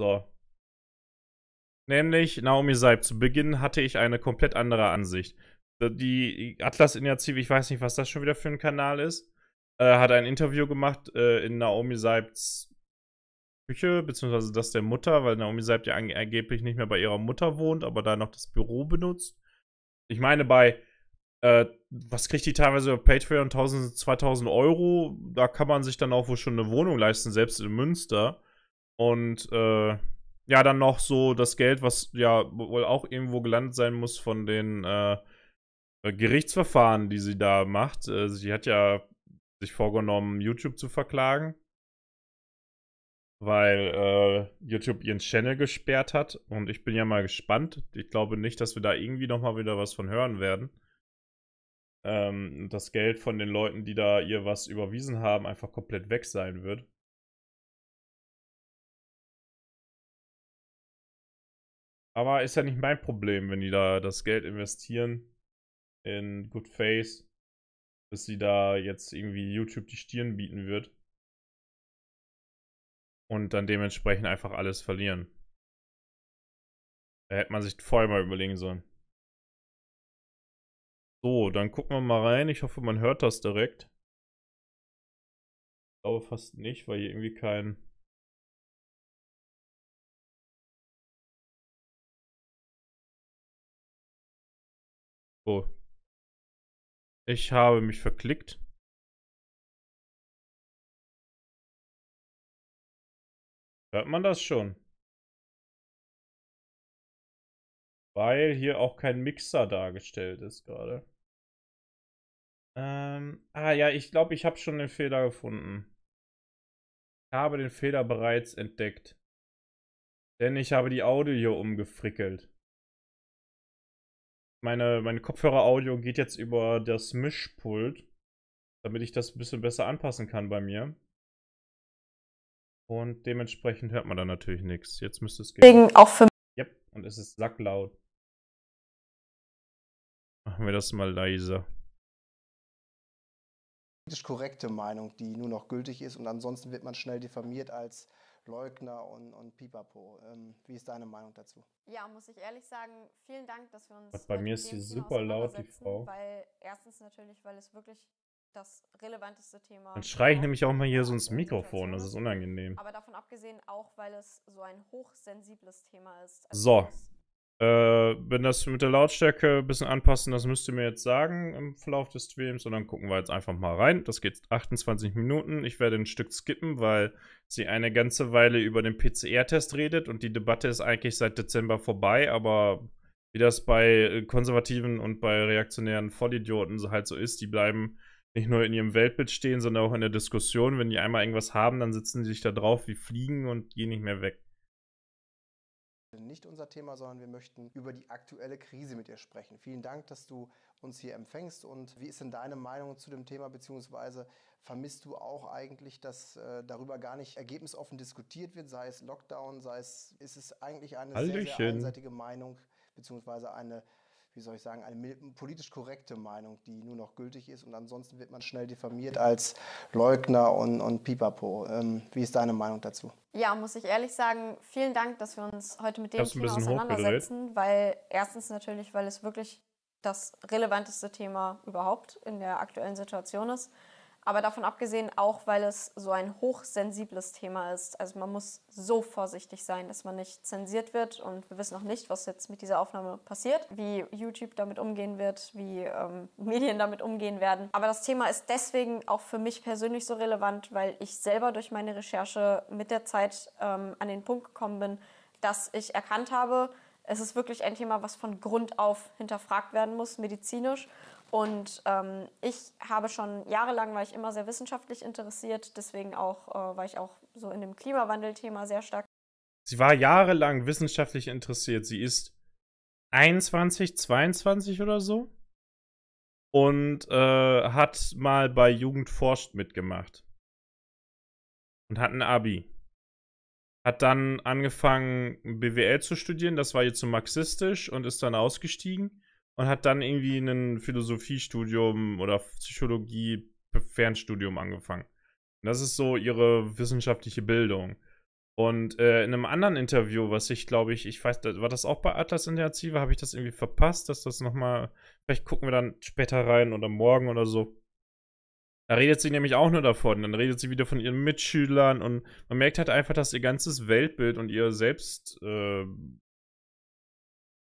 So. Nämlich, Naomi Seib, zu Beginn hatte ich eine komplett andere Ansicht. Äh, die Atlas Inazib, ich weiß nicht, was das schon wieder für ein Kanal ist, äh, hat ein Interview gemacht äh, in Naomi Seibs Küche, beziehungsweise das der Mutter, weil Naomi Seib ja angeblich nicht mehr bei ihrer Mutter wohnt, aber da noch das Büro benutzt. Ich meine, bei äh, was kriegt die teilweise über Patreon? 1000, 2000 Euro. Da kann man sich dann auch wohl schon eine Wohnung leisten, selbst in Münster. Und äh, ja, dann noch so das Geld, was ja wohl auch irgendwo gelandet sein muss von den äh, Gerichtsverfahren, die sie da macht. Äh, sie hat ja sich vorgenommen, YouTube zu verklagen, weil äh, YouTube ihren Channel gesperrt hat. Und ich bin ja mal gespannt. Ich glaube nicht, dass wir da irgendwie nochmal wieder was von hören werden. Ähm, das Geld von den Leuten, die da ihr was überwiesen haben, einfach komplett weg sein wird. Aber ist ja nicht mein Problem, wenn die da das Geld investieren in Good Face, dass sie da jetzt irgendwie YouTube die Stirn bieten wird. Und dann dementsprechend einfach alles verlieren. Da hätte man sich vorher mal überlegen sollen. So, dann gucken wir mal rein. Ich hoffe, man hört das direkt. Ich glaube fast nicht, weil hier irgendwie kein So. Oh. Ich habe mich verklickt. Hört man das schon? Weil hier auch kein Mixer dargestellt ist gerade. Ähm, ah ja, ich glaube, ich habe schon den Fehler gefunden. Ich habe den Fehler bereits entdeckt. Denn ich habe die Audio umgefrickelt meine, meine Kopfhörer-Audio geht jetzt über das Mischpult, damit ich das ein bisschen besser anpassen kann bei mir. Und dementsprechend hört man dann natürlich nichts. Jetzt müsste es gehen. auch für Yep, und es ist sacklaut. Machen wir das mal leiser. Korrekte Meinung, die nur noch gültig ist und ansonsten wird man schnell diffamiert als Leugner und, und Pipapo. Ähm, wie ist deine Meinung dazu? Ja, muss ich ehrlich sagen, vielen Dank, dass wir uns. Bei mir ist sie super laut, die Frau. Weil erstens natürlich, weil es wirklich das relevanteste Thema. ist. Dann schreie ich nämlich auch mal hier so ins Mikrofon, das ist unangenehm. Aber davon abgesehen auch, weil es so ein hochsensibles Thema ist. Also so, äh, wenn das mit der Lautstärke ein bisschen anpassen, das müsst ihr mir jetzt sagen im Verlauf des Streams. Und dann gucken wir jetzt einfach mal rein. Das geht 28 Minuten. Ich werde ein Stück skippen, weil sie eine ganze Weile über den PCR-Test redet. Und die Debatte ist eigentlich seit Dezember vorbei. Aber wie das bei konservativen und bei reaktionären Vollidioten halt so ist, die bleiben nicht nur in ihrem Weltbild stehen, sondern auch in der Diskussion. Wenn die einmal irgendwas haben, dann sitzen sie sich da drauf wie Fliegen und gehen nicht mehr weg nicht unser Thema, sondern wir möchten über die aktuelle Krise mit dir sprechen. Vielen Dank, dass du uns hier empfängst und wie ist denn deine Meinung zu dem Thema, beziehungsweise vermisst du auch eigentlich, dass äh, darüber gar nicht ergebnisoffen diskutiert wird, sei es Lockdown, sei es, ist es eigentlich eine sehr, sehr einseitige Meinung, beziehungsweise eine wie soll ich sagen, eine politisch korrekte Meinung, die nur noch gültig ist. Und ansonsten wird man schnell diffamiert als Leugner und, und Pipapo. Ähm, wie ist deine Meinung dazu? Ja, muss ich ehrlich sagen, vielen Dank, dass wir uns heute mit dem Thema auseinandersetzen, weil erstens natürlich, weil es wirklich das relevanteste Thema überhaupt in der aktuellen Situation ist. Aber davon abgesehen auch, weil es so ein hochsensibles Thema ist. Also man muss so vorsichtig sein, dass man nicht zensiert wird. Und wir wissen noch nicht, was jetzt mit dieser Aufnahme passiert, wie YouTube damit umgehen wird, wie ähm, Medien damit umgehen werden. Aber das Thema ist deswegen auch für mich persönlich so relevant, weil ich selber durch meine Recherche mit der Zeit ähm, an den Punkt gekommen bin, dass ich erkannt habe, es ist wirklich ein Thema, was von Grund auf hinterfragt werden muss, medizinisch. Und ähm, ich habe schon jahrelang, war ich immer sehr wissenschaftlich interessiert, deswegen auch, äh, war ich auch so in dem Klimawandelthema sehr stark. Sie war jahrelang wissenschaftlich interessiert. Sie ist 21, 22 oder so und äh, hat mal bei Jugend forscht mitgemacht und hat ein Abi. Hat dann angefangen, BWL zu studieren, das war jetzt so marxistisch und ist dann ausgestiegen und hat dann irgendwie ein Philosophiestudium oder Psychologie Fernstudium angefangen. Und das ist so ihre wissenschaftliche Bildung. Und äh, in einem anderen Interview, was ich glaube ich, ich weiß, war das auch bei Atlas in der Interaktive, habe ich das irgendwie verpasst, dass das nochmal, vielleicht gucken wir dann später rein oder morgen oder so. Da redet sie nämlich auch nur davon. Dann redet sie wieder von ihren Mitschülern und man merkt halt einfach, dass ihr ganzes Weltbild und ihr Selbst, äh, ähm,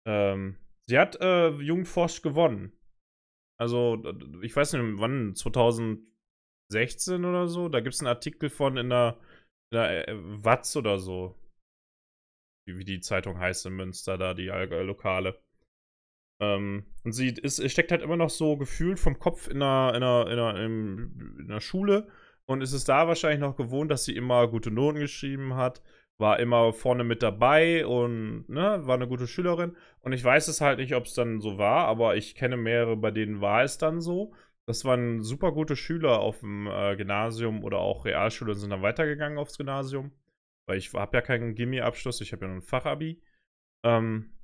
ähm Sie hat äh, Jugendforsch gewonnen. Also, ich weiß nicht, wann, 2016 oder so? Da gibt es einen Artikel von in der, in der äh, Watz oder so. Wie, wie, die Zeitung heißt in Münster, da die Lokale. Ähm, und sie ist, steckt halt immer noch so gefühlt vom Kopf in der, in einer, in einer, in einer Schule und ist es da wahrscheinlich noch gewohnt, dass sie immer gute Noten geschrieben hat war immer vorne mit dabei und ne, war eine gute Schülerin. Und ich weiß es halt nicht, ob es dann so war, aber ich kenne mehrere, bei denen war es dann so. Das waren super gute Schüler auf dem äh, Gymnasium oder auch Realschule und sind dann weitergegangen aufs Gymnasium. Weil ich habe ja keinen Gimmi-Abschluss, ich habe ja nur ein Fachabi. Ähm,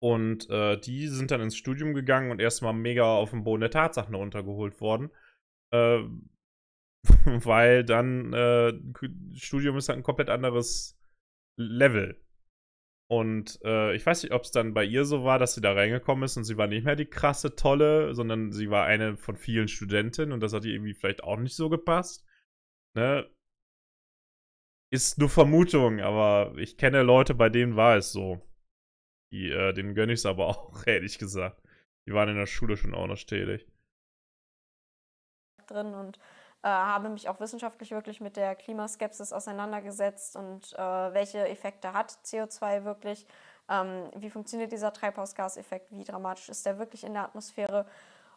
und äh, die sind dann ins Studium gegangen und erstmal mega auf den Boden der Tatsachen runtergeholt worden. Äh, weil dann äh, Studium ist halt ein komplett anderes Level. Und äh, ich weiß nicht, ob es dann bei ihr so war, dass sie da reingekommen ist und sie war nicht mehr die krasse Tolle, sondern sie war eine von vielen Studentinnen und das hat ihr irgendwie vielleicht auch nicht so gepasst. Ne? Ist nur Vermutung, aber ich kenne Leute, bei denen war es so. Die, äh, denen gönne ich es aber auch, ehrlich gesagt. Die waren in der Schule schon auch noch städig. Drin und äh, habe mich auch wissenschaftlich wirklich mit der Klimaskepsis auseinandergesetzt und äh, welche Effekte hat CO2 wirklich, ähm, wie funktioniert dieser Treibhausgaseffekt, wie dramatisch ist der wirklich in der Atmosphäre.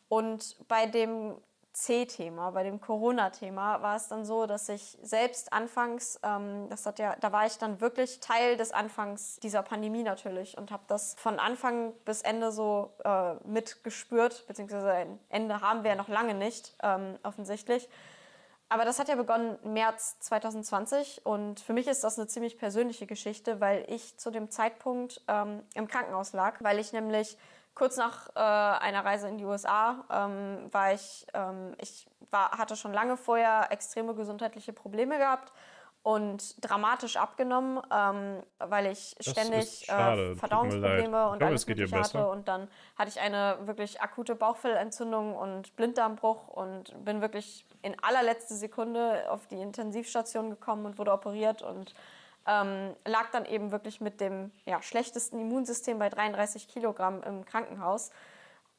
Und bei dem C-Thema, bei dem Corona-Thema, war es dann so, dass ich selbst anfangs, ähm, das hat ja, da war ich dann wirklich Teil des Anfangs dieser Pandemie natürlich und habe das von Anfang bis Ende so äh, mitgespürt, beziehungsweise ein Ende haben wir ja noch lange nicht, ähm, offensichtlich. Aber das hat ja begonnen März 2020 und für mich ist das eine ziemlich persönliche Geschichte, weil ich zu dem Zeitpunkt ähm, im Krankenhaus lag, weil ich nämlich kurz nach äh, einer Reise in die USA ähm, war ich, ähm, ich war, hatte schon lange vorher extreme gesundheitliche Probleme gehabt und dramatisch abgenommen, ähm, weil ich ständig äh, Verdauungsprobleme und glaube, alles Mögliche hatte. Und dann hatte ich eine wirklich akute Bauchfellentzündung und Blinddarmbruch und bin wirklich in allerletzte Sekunde auf die Intensivstation gekommen und wurde operiert und ähm, lag dann eben wirklich mit dem ja, schlechtesten Immunsystem bei 33 Kilogramm im Krankenhaus.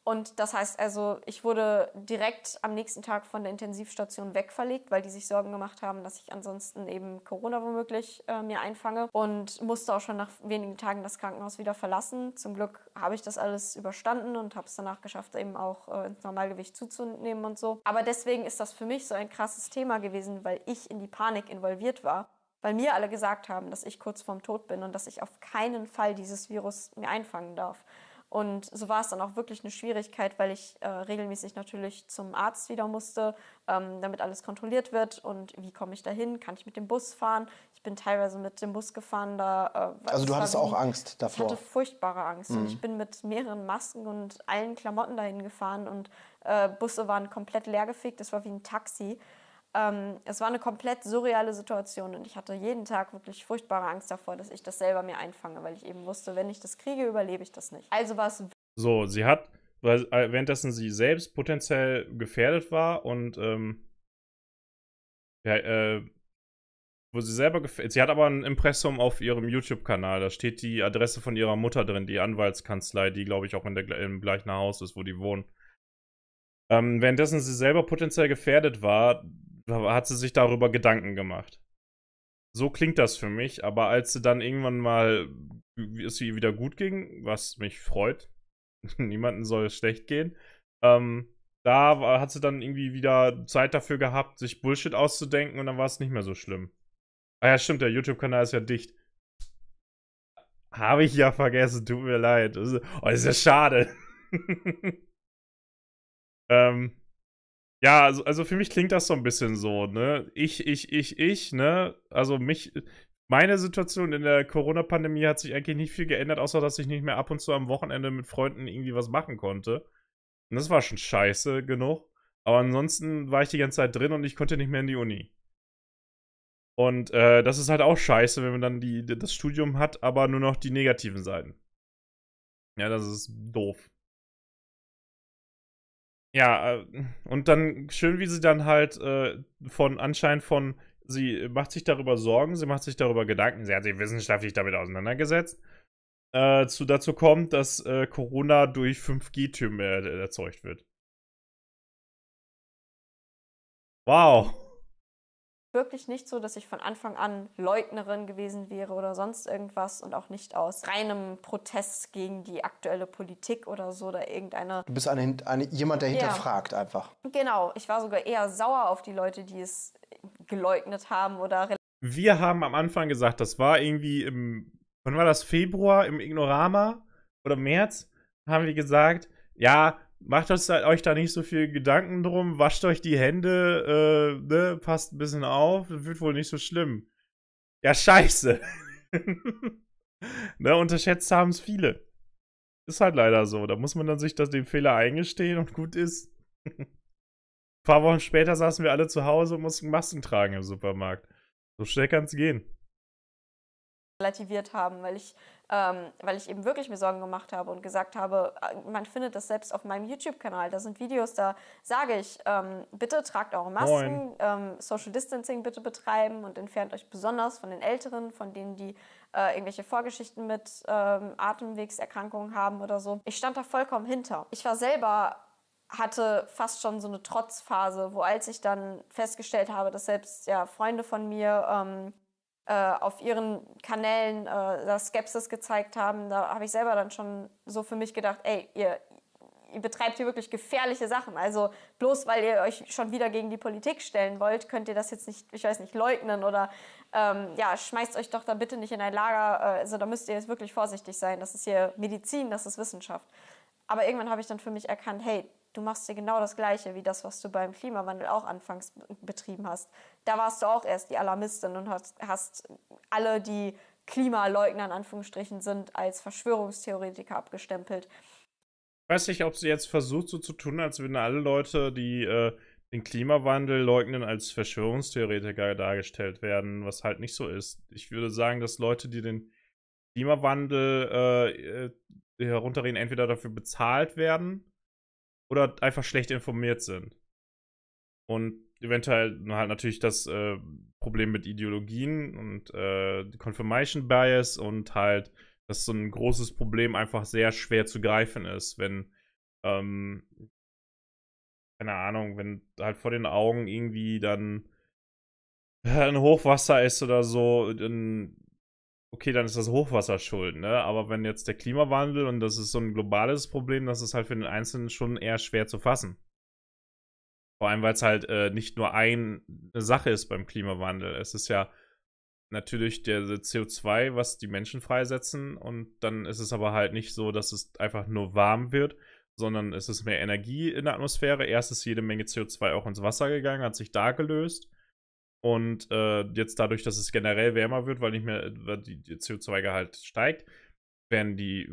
Und das heißt also, ich wurde direkt am nächsten Tag von der Intensivstation wegverlegt, weil die sich Sorgen gemacht haben, dass ich ansonsten eben Corona womöglich äh, mir einfange und musste auch schon nach wenigen Tagen das Krankenhaus wieder verlassen. Zum Glück habe ich das alles überstanden und habe es danach geschafft, eben auch äh, ins Normalgewicht zuzunehmen und so. Aber deswegen ist das für mich so ein krasses Thema gewesen, weil ich in die Panik involviert war weil mir alle gesagt haben, dass ich kurz vorm Tod bin und dass ich auf keinen Fall dieses Virus mir einfangen darf. Und so war es dann auch wirklich eine Schwierigkeit, weil ich äh, regelmäßig natürlich zum Arzt wieder musste, ähm, damit alles kontrolliert wird. Und wie komme ich da hin? Kann ich mit dem Bus fahren? Ich bin teilweise mit dem Bus gefahren. Da, äh, also du hattest auch Angst davor? Ich hatte furchtbare Angst. Mhm. Und ich bin mit mehreren Masken und allen Klamotten dahin gefahren. Und äh, Busse waren komplett leergefegt. Das war wie ein Taxi ähm, es war eine komplett surreale Situation und ich hatte jeden Tag wirklich furchtbare Angst davor, dass ich das selber mir einfange, weil ich eben wusste, wenn ich das kriege, überlebe ich das nicht. Also war es. So, sie hat, weil, äh, währenddessen sie selbst potenziell gefährdet war und ähm, ja, äh, wo sie selber gefällt. Sie hat aber ein Impressum auf ihrem YouTube-Kanal. Da steht die Adresse von ihrer Mutter drin, die Anwaltskanzlei, die, glaube ich, auch in der, im gleichen Haus ist, wo die wohnen. Ähm, währenddessen sie selber potenziell gefährdet war, hat sie sich darüber Gedanken gemacht. So klingt das für mich, aber als sie dann irgendwann mal es ihr wieder gut ging, was mich freut, niemanden soll es schlecht gehen, ähm, da hat sie dann irgendwie wieder Zeit dafür gehabt, sich Bullshit auszudenken und dann war es nicht mehr so schlimm. Ah ja, stimmt, der YouTube-Kanal ist ja dicht. Habe ich ja vergessen, tut mir leid. oh, das ist ja schade. ähm, ja, also, also für mich klingt das so ein bisschen so, ne? Ich, ich, ich, ich, ne? Also mich, meine Situation in der Corona-Pandemie hat sich eigentlich nicht viel geändert, außer dass ich nicht mehr ab und zu am Wochenende mit Freunden irgendwie was machen konnte. Und das war schon scheiße genug. Aber ansonsten war ich die ganze Zeit drin und ich konnte nicht mehr in die Uni. Und äh, das ist halt auch scheiße, wenn man dann die, das Studium hat, aber nur noch die negativen Seiten. Ja, das ist doof. Ja, äh, und dann schön, wie sie dann halt äh, von anscheinend von, sie macht sich darüber Sorgen, sie macht sich darüber Gedanken, sie hat sich wissenschaftlich damit auseinandergesetzt, äh, zu, dazu kommt, dass äh, Corona durch 5G-Türme erzeugt wird. Wow wirklich nicht so, dass ich von Anfang an Leugnerin gewesen wäre oder sonst irgendwas und auch nicht aus reinem Protest gegen die aktuelle Politik oder so oder irgendeiner. Du bist eine, eine, jemand, der hinterfragt ja. einfach. Genau, ich war sogar eher sauer auf die Leute, die es geleugnet haben oder. Wir haben am Anfang gesagt, das war irgendwie im, wann war das, Februar im Ignorama oder März, haben wir gesagt, ja, macht euch da, halt euch da nicht so viel Gedanken drum, wascht euch die Hände, äh, ne, passt ein bisschen auf, wird wohl nicht so schlimm. Ja, scheiße. ne, unterschätzt haben es viele. Ist halt leider so. Da muss man dann sich das, den Fehler eingestehen und gut ist. ein paar Wochen später saßen wir alle zu Hause und mussten Masken tragen im Supermarkt. So schnell kann es gehen. Relativiert haben, weil ich ähm, weil ich eben wirklich mir Sorgen gemacht habe und gesagt habe, äh, man findet das selbst auf meinem YouTube-Kanal. Da sind Videos, da sage ich, ähm, bitte tragt eure Masken, ähm, Social Distancing bitte betreiben und entfernt euch besonders von den Älteren, von denen, die äh, irgendwelche Vorgeschichten mit ähm, Atemwegserkrankungen haben oder so. Ich stand da vollkommen hinter. Ich war selber hatte fast schon so eine Trotzphase, wo als ich dann festgestellt habe, dass selbst ja, Freunde von mir ähm, äh, auf ihren Kanälen äh, Skepsis gezeigt haben, da habe ich selber dann schon so für mich gedacht, ey, ihr, ihr betreibt hier wirklich gefährliche Sachen. Also bloß weil ihr euch schon wieder gegen die Politik stellen wollt, könnt ihr das jetzt nicht, ich weiß nicht, leugnen oder ähm, ja, schmeißt euch doch da bitte nicht in ein Lager. Äh, also da müsst ihr jetzt wirklich vorsichtig sein. Das ist hier Medizin, das ist Wissenschaft. Aber irgendwann habe ich dann für mich erkannt, hey, du machst ja genau das Gleiche wie das, was du beim Klimawandel auch anfangs betrieben hast. Da warst du auch erst die Alarmistin und hast, hast alle, die Klimaleugner in Anführungsstrichen sind, als Verschwörungstheoretiker abgestempelt. Ich weiß nicht, ob sie jetzt versucht, so zu tun, als würden alle Leute, die äh, den Klimawandel leugnen, als Verschwörungstheoretiker dargestellt werden, was halt nicht so ist. Ich würde sagen, dass Leute, die den Klimawandel äh, äh herunterreden, entweder dafür bezahlt werden oder einfach schlecht informiert sind. Und eventuell halt natürlich das äh, Problem mit Ideologien und äh, Confirmation Bias und halt, dass so ein großes Problem einfach sehr schwer zu greifen ist, wenn, ähm, keine Ahnung, wenn halt vor den Augen irgendwie dann äh, ein Hochwasser ist oder so, dann okay, dann ist das Hochwasser schuld, ne? Aber wenn jetzt der Klimawandel und das ist so ein globales Problem, das ist halt für den Einzelnen schon eher schwer zu fassen. Vor allem, weil es halt äh, nicht nur eine Sache ist beim Klimawandel. Es ist ja natürlich der CO2, was die Menschen freisetzen. Und dann ist es aber halt nicht so, dass es einfach nur warm wird, sondern es ist mehr Energie in der Atmosphäre. Erst ist jede Menge CO2 auch ins Wasser gegangen, hat sich da gelöst. Und äh, jetzt dadurch, dass es generell wärmer wird, weil nicht mehr äh, weil die, die CO2-Gehalt steigt, werden die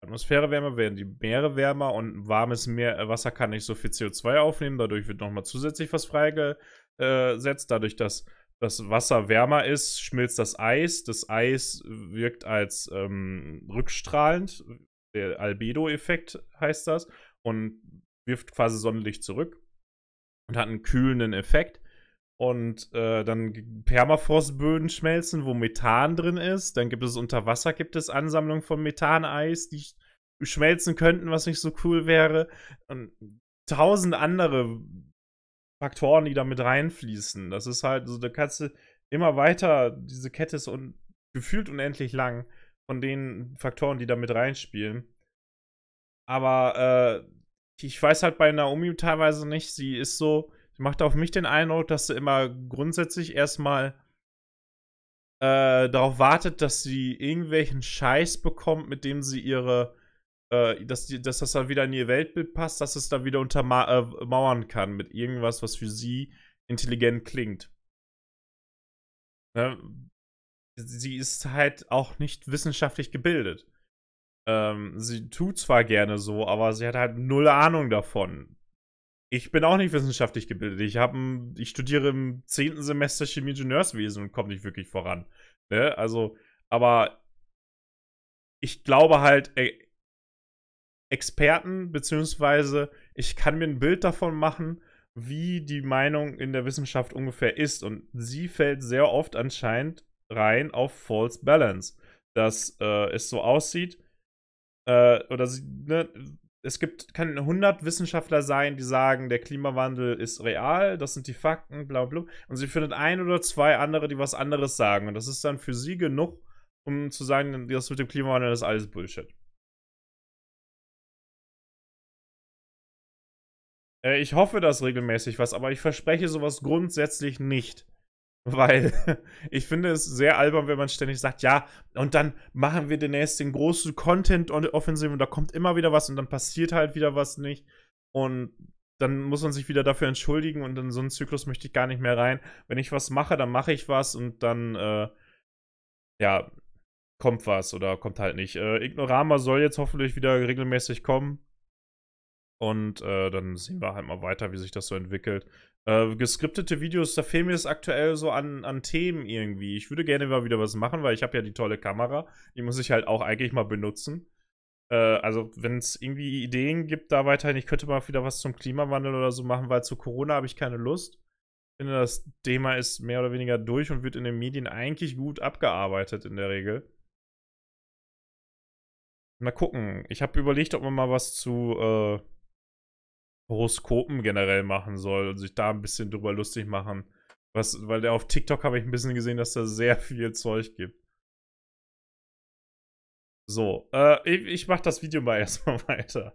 Atmosphäre wärmer, werden die Meere wärmer und warmes Meer, äh, Wasser kann nicht so viel CO2 aufnehmen. Dadurch wird nochmal zusätzlich was freigesetzt. Dadurch, dass das Wasser wärmer ist, schmilzt das Eis. Das Eis wirkt als ähm, rückstrahlend. Der Albedo-Effekt heißt das. Und wirft quasi Sonnenlicht zurück und hat einen kühlenden Effekt und äh, dann Permafrostböden schmelzen, wo Methan drin ist. Dann gibt es unter Wasser gibt es Ansammlungen von Methaneis, die schmelzen könnten, was nicht so cool wäre. Und tausend andere Faktoren, die damit reinfließen. Das ist halt so, da kannst du immer weiter, diese Kette ist un gefühlt unendlich lang von den Faktoren, die damit reinspielen. Aber äh, ich weiß halt bei Naomi teilweise nicht, sie ist so, Sie macht auf mich den Eindruck, dass sie immer grundsätzlich erstmal äh, darauf wartet, dass sie irgendwelchen Scheiß bekommt, mit dem sie ihre, äh, dass, die, dass das dann wieder in ihr Weltbild passt, dass es dann wieder untermauern äh, kann mit irgendwas, was für sie intelligent klingt. Ne? Sie ist halt auch nicht wissenschaftlich gebildet. Ähm, sie tut zwar gerne so, aber sie hat halt null Ahnung davon ich bin auch nicht wissenschaftlich gebildet. Ich, hab, ich studiere im zehnten Semester Chemieingenieurswesen und komme nicht wirklich voran. Ne? Also, aber ich glaube halt, Experten, beziehungsweise ich kann mir ein Bild davon machen, wie die Meinung in der Wissenschaft ungefähr ist. Und sie fällt sehr oft anscheinend rein auf False Balance. Dass äh, es so aussieht, äh, oder sie, ne, es gibt, können 100 Wissenschaftler sein, die sagen, der Klimawandel ist real, das sind die Fakten, bla bla. Und sie findet ein oder zwei andere, die was anderes sagen. Und das ist dann für sie genug, um zu sagen, das mit dem Klimawandel ist alles Bullshit. Äh, ich hoffe das regelmäßig was, aber ich verspreche sowas grundsätzlich nicht. Weil ich finde es sehr albern, wenn man ständig sagt, ja, und dann machen wir demnächst den großen Content offensiv und da kommt immer wieder was und dann passiert halt wieder was nicht. Und dann muss man sich wieder dafür entschuldigen und in so einen Zyklus möchte ich gar nicht mehr rein. Wenn ich was mache, dann mache ich was und dann, äh, ja, kommt was oder kommt halt nicht. Äh, Ignorama soll jetzt hoffentlich wieder regelmäßig kommen. Und äh, dann sehen wir halt mal weiter, wie sich das so entwickelt. Äh, geskriptete Videos, da fehlen mir das aktuell so an, an Themen irgendwie. Ich würde gerne mal wieder was machen, weil ich habe ja die tolle Kamera. Die muss ich halt auch eigentlich mal benutzen. Äh, also, wenn es irgendwie Ideen gibt, da weiterhin, ich könnte mal wieder was zum Klimawandel oder so machen, weil zu Corona habe ich keine Lust. Ich finde, das Thema ist mehr oder weniger durch und wird in den Medien eigentlich gut abgearbeitet in der Regel. Mal gucken. Ich habe überlegt, ob man mal was zu äh, Horoskopen generell machen soll und sich da ein bisschen drüber lustig machen. Was, weil der auf TikTok habe ich ein bisschen gesehen, dass da sehr viel Zeug gibt. So, äh, ich, ich mache das Video mal erstmal weiter.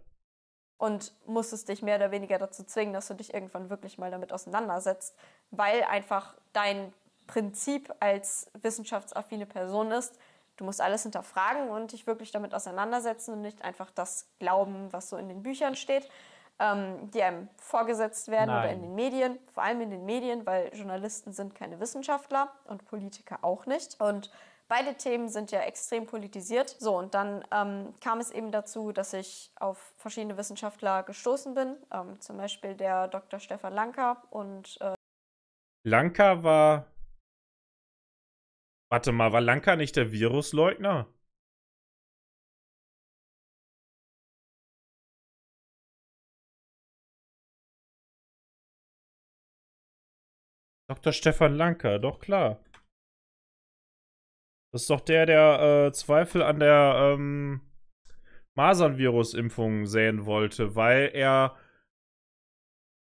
Und musstest dich mehr oder weniger dazu zwingen, dass du dich irgendwann wirklich mal damit auseinandersetzt, weil einfach dein Prinzip als wissenschaftsaffine Person ist, du musst alles hinterfragen und dich wirklich damit auseinandersetzen und nicht einfach das glauben, was so in den Büchern steht ähm, die einem vorgesetzt werden Nein. oder in den Medien, vor allem in den Medien, weil Journalisten sind keine Wissenschaftler und Politiker auch nicht. Und beide Themen sind ja extrem politisiert. So, und dann ähm, kam es eben dazu, dass ich auf verschiedene Wissenschaftler gestoßen bin, ähm, zum Beispiel der Dr. Stefan Lanka und. Äh Lanka war. Warte mal, war Lanka nicht der Virusleugner? Dr. Stefan Lanka, doch klar. Das ist doch der, der äh, Zweifel an der ähm, Masernvirus-Impfung sehen wollte, weil er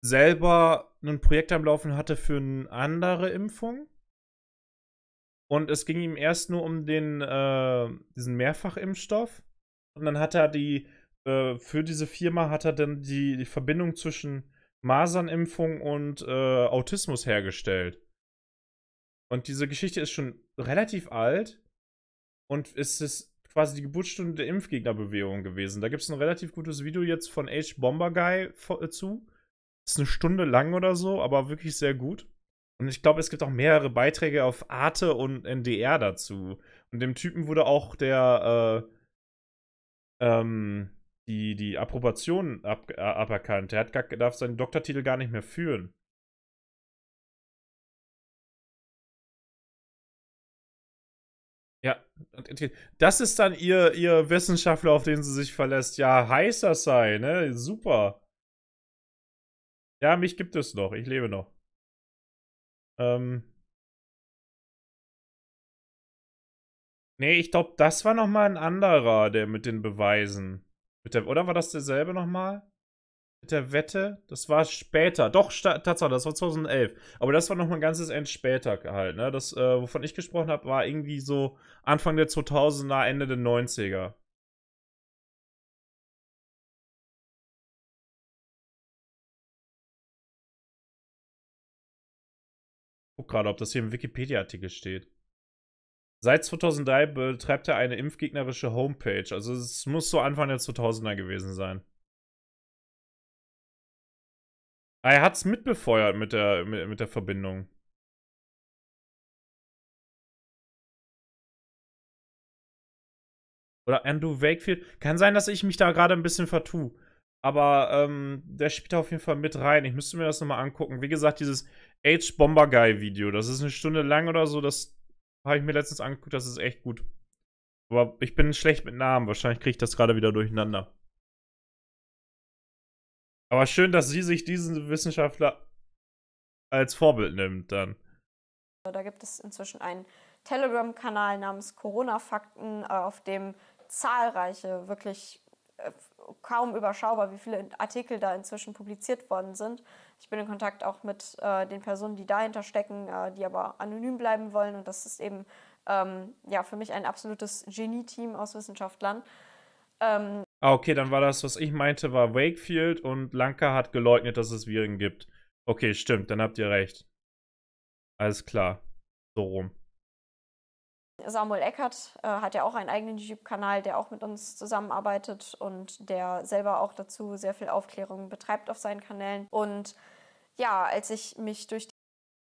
selber ein Projekt am Laufen hatte für eine andere Impfung. Und es ging ihm erst nur um den, äh, diesen Mehrfachimpfstoff. Und dann hat er die, äh, für diese Firma hat er dann die, die Verbindung zwischen Masernimpfung und äh, Autismus hergestellt. Und diese Geschichte ist schon relativ alt und es ist quasi die Geburtsstunde der Impfgegnerbewegung gewesen. Da gibt es ein relativ gutes Video jetzt von H. Bomber Guy äh, zu. Ist eine Stunde lang oder so, aber wirklich sehr gut. Und ich glaube, es gibt auch mehrere Beiträge auf Arte und NDR dazu. Und dem Typen wurde auch der äh, ähm, die, die Approbation ab, äh, aberkannt. Er hat gar, darf seinen Doktortitel gar nicht mehr führen. Ja, das ist dann ihr, ihr Wissenschaftler, auf den sie sich verlässt. Ja, heißer sei, ne? Super. Ja, mich gibt es noch. Ich lebe noch. Ähm. Nee, ich glaube, das war nochmal ein anderer, der mit den Beweisen. Mit der, oder war das derselbe nochmal? Mit der Wette? Das war später. Doch, Tatsache, das war 2011. Aber das war nochmal ein ganzes End später halt. Ne? Das, äh, wovon ich gesprochen habe, war irgendwie so Anfang der 2000er, Ende der 90er. Guck gerade, ob das hier im Wikipedia-Artikel steht. Seit 2003 betreibt er eine impfgegnerische Homepage. Also es muss so Anfang der 2000er gewesen sein. Er hat es mitbefeuert mit der, mit, mit der Verbindung. Oder Andrew Wakefield. Kann sein, dass ich mich da gerade ein bisschen vertue. Aber ähm, der spielt da auf jeden Fall mit rein. Ich müsste mir das nochmal angucken. Wie gesagt, dieses Age Bomber Guy Video, das ist eine Stunde lang oder so, das habe ich mir letztens angeguckt, das ist echt gut. Aber ich bin schlecht mit Namen, wahrscheinlich kriege ich das gerade wieder durcheinander. Aber schön, dass sie sich diesen Wissenschaftler als Vorbild nimmt dann. Also da gibt es inzwischen einen Telegram-Kanal namens Corona-Fakten, äh, auf dem zahlreiche wirklich kaum überschaubar, wie viele Artikel da inzwischen publiziert worden sind. Ich bin in Kontakt auch mit äh, den Personen, die dahinter stecken, äh, die aber anonym bleiben wollen. Und das ist eben ähm, ja, für mich ein absolutes Genie-Team aus Wissenschaftlern. Ähm, ah, okay, dann war das, was ich meinte, war Wakefield und Lanka hat geleugnet, dass es Viren gibt. Okay, stimmt, dann habt ihr recht. Alles klar. So rum. Samuel Eckert äh, hat ja auch einen eigenen YouTube-Kanal, der auch mit uns zusammenarbeitet und der selber auch dazu sehr viel Aufklärung betreibt auf seinen Kanälen. Und ja, als ich mich durch die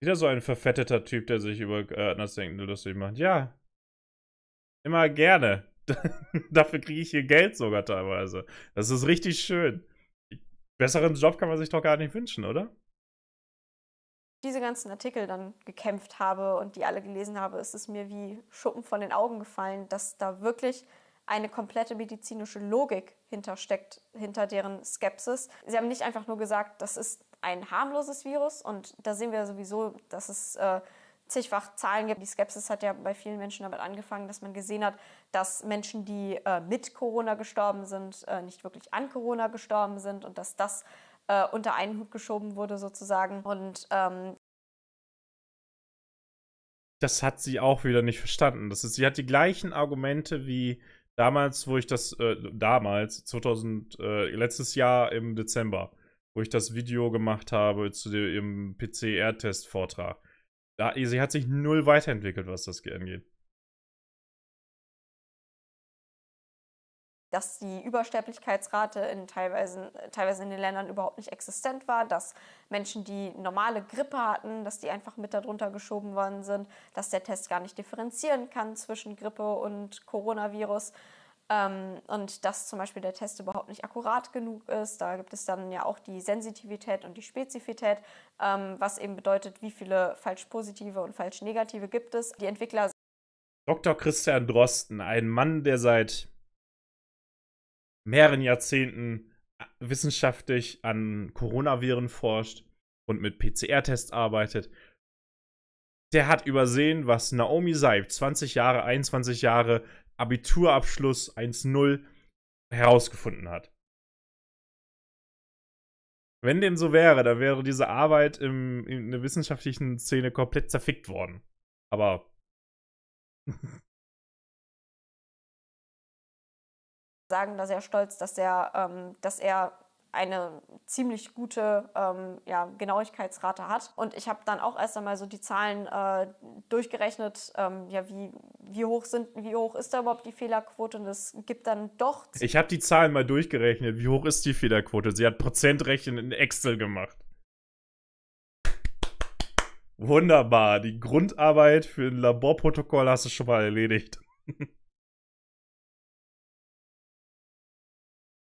wieder so ein verfetteter Typ, der sich über äh, Denken lustig macht. Ja, immer gerne. Dafür kriege ich hier Geld sogar teilweise. Das ist richtig schön. Besseren Job kann man sich doch gar nicht wünschen, oder? diese ganzen Artikel dann gekämpft habe und die alle gelesen habe, ist es mir wie Schuppen von den Augen gefallen, dass da wirklich eine komplette medizinische Logik hintersteckt, hinter deren Skepsis. Sie haben nicht einfach nur gesagt, das ist ein harmloses Virus und da sehen wir sowieso, dass es äh, zigfach Zahlen gibt. Die Skepsis hat ja bei vielen Menschen damit angefangen, dass man gesehen hat, dass Menschen, die äh, mit Corona gestorben sind, äh, nicht wirklich an Corona gestorben sind und dass das äh, unter einen Hut geschoben wurde sozusagen. Und ähm, das hat sie auch wieder nicht verstanden. Das ist, sie hat die gleichen Argumente wie damals, wo ich das, äh, damals, 2000, äh, letztes Jahr im Dezember, wo ich das Video gemacht habe zu dem PCR-Test-Vortrag. sie hat sich null weiterentwickelt, was das angeht. dass die Übersterblichkeitsrate in teilweise, teilweise in den Ländern überhaupt nicht existent war, dass Menschen, die normale Grippe hatten, dass die einfach mit darunter geschoben worden sind, dass der Test gar nicht differenzieren kann zwischen Grippe und Coronavirus ähm, und dass zum Beispiel der Test überhaupt nicht akkurat genug ist. Da gibt es dann ja auch die Sensitivität und die Spezifität, ähm, was eben bedeutet, wie viele falsch positive und falsch negative gibt es. Die Entwickler. Dr. Christian Drosten, ein Mann, der seit mehreren Jahrzehnten äh, wissenschaftlich an Coronaviren forscht und mit PCR-Tests arbeitet, der hat übersehen, was Naomi Seib, 20 Jahre, 21 Jahre, Abiturabschluss 1.0, herausgefunden hat. Wenn dem so wäre, dann wäre diese Arbeit im, in der wissenschaftlichen Szene komplett zerfickt worden. Aber sagen da sehr stolz, dass er, ähm, dass er eine ziemlich gute ähm, ja, Genauigkeitsrate hat. Und ich habe dann auch erst einmal so die Zahlen äh, durchgerechnet, ähm, ja, wie, wie, hoch sind, wie hoch ist da überhaupt die Fehlerquote? Und es gibt dann doch. Ich habe die Zahlen mal durchgerechnet. Wie hoch ist die Fehlerquote? Sie hat Prozentrechnen in Excel gemacht. Wunderbar. Die Grundarbeit für ein Laborprotokoll hast du schon mal erledigt.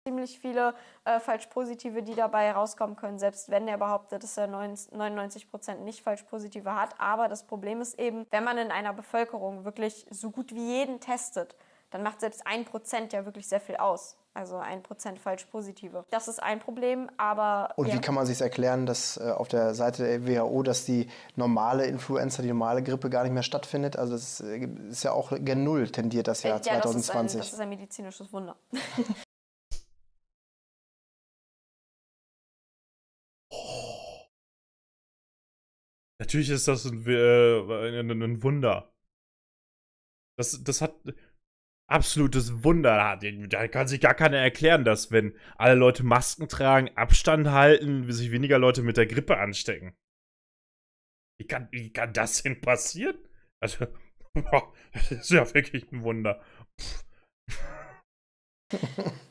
ziemlich viele äh, falsch-positive, die dabei rauskommen können, selbst wenn er behauptet, dass er 99 nicht falsch-positive hat. Aber das Problem ist eben, wenn man in einer Bevölkerung wirklich so gut wie jeden testet, dann macht selbst ein Prozent ja wirklich sehr viel aus. Also ein Prozent falsch-positive. Das ist ein Problem, aber. Und ja. wie kann man sich erklären, dass äh, auf der Seite der WHO, dass die normale Influenza, die normale Grippe gar nicht mehr stattfindet? Also das ist, äh, ja auch gen Null tendiert das Jahr äh, ja, 2020. Das ist, ein, das ist ein medizinisches Wunder. Natürlich ist das ein, äh, ein Wunder. Das, das hat absolutes Wunder. Da kann sich gar keiner erklären, dass wenn alle Leute Masken tragen, Abstand halten, sich weniger Leute mit der Grippe anstecken. Wie kann, wie kann das denn passieren? Also, boah, das ist ja wirklich ein Wunder.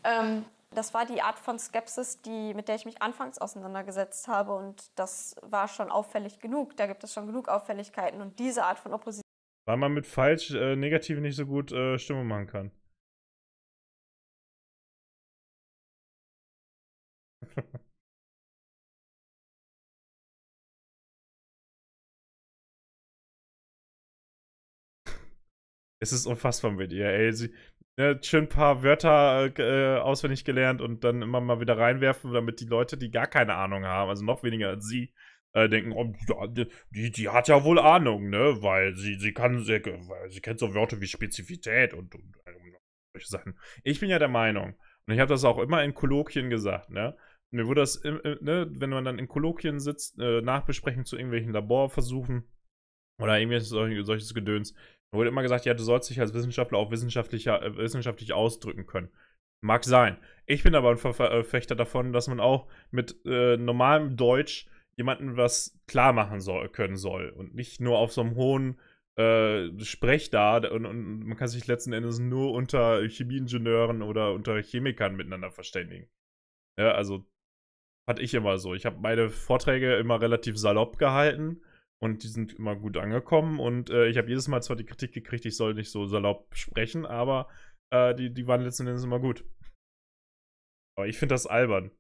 ähm, das war die Art von Skepsis, die, mit der ich mich anfangs auseinandergesetzt habe. Und das war schon auffällig genug. Da gibt es schon genug Auffälligkeiten. Und diese Art von Opposition. Weil man mit falsch, äh, negativ nicht so gut äh, Stimmung machen kann. es ist unfassbar mit ihr, ey. Sie, ne, schön ein paar Wörter äh, auswendig gelernt und dann immer mal wieder reinwerfen, damit die Leute, die gar keine Ahnung haben, also noch weniger als sie, äh, denken, oh, die, die hat ja wohl Ahnung, ne? Weil sie, sie kann, sie, sie kennt so Wörter wie Spezifität und, und, und solche Sachen. Ich bin ja der Meinung, und ich habe das auch immer in Kolloquien gesagt, ne? Mir wurde das, ne, wenn man dann in Kolloquien sitzt, äh, Nachbesprechungen zu irgendwelchen Laborversuchen oder irgendwelches solches Gedöns, da wurde immer gesagt, ja, du sollst dich als Wissenschaftler auch wissenschaftlicher, äh, wissenschaftlich ausdrücken können. Mag sein. Ich bin aber ein Verfechter äh, davon, dass man auch mit äh, normalem Deutsch jemanden was klar machen soll, können soll und nicht nur auf so einem hohen äh, Sprech da und, und, man kann sich letzten Endes nur unter Chemieingenieuren oder unter Chemikern miteinander verständigen. Ja, also hatte ich immer so. Ich habe meine Vorträge immer relativ salopp gehalten und die sind immer gut angekommen. Und äh, ich habe jedes Mal zwar die Kritik gekriegt, ich soll nicht so salopp sprechen, aber äh, die, die waren letzten Endes immer gut. Aber ich finde das albern.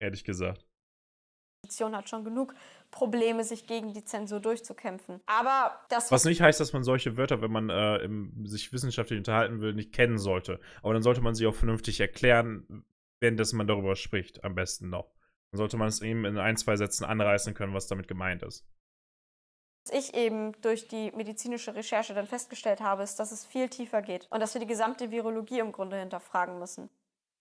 Ehrlich gesagt. Die Opposition hat schon genug Probleme, sich gegen die Zensur durchzukämpfen. Aber das. Was nicht heißt, dass man solche Wörter, wenn man äh, im, sich wissenschaftlich unterhalten will, nicht kennen sollte. Aber dann sollte man sie auch vernünftig erklären, währenddessen man darüber spricht, am besten noch. Dann sollte man es eben in ein, zwei Sätzen anreißen können, was damit gemeint ist. Was ich eben durch die medizinische Recherche dann festgestellt habe, ist, dass es viel tiefer geht und dass wir die gesamte Virologie im Grunde hinterfragen müssen.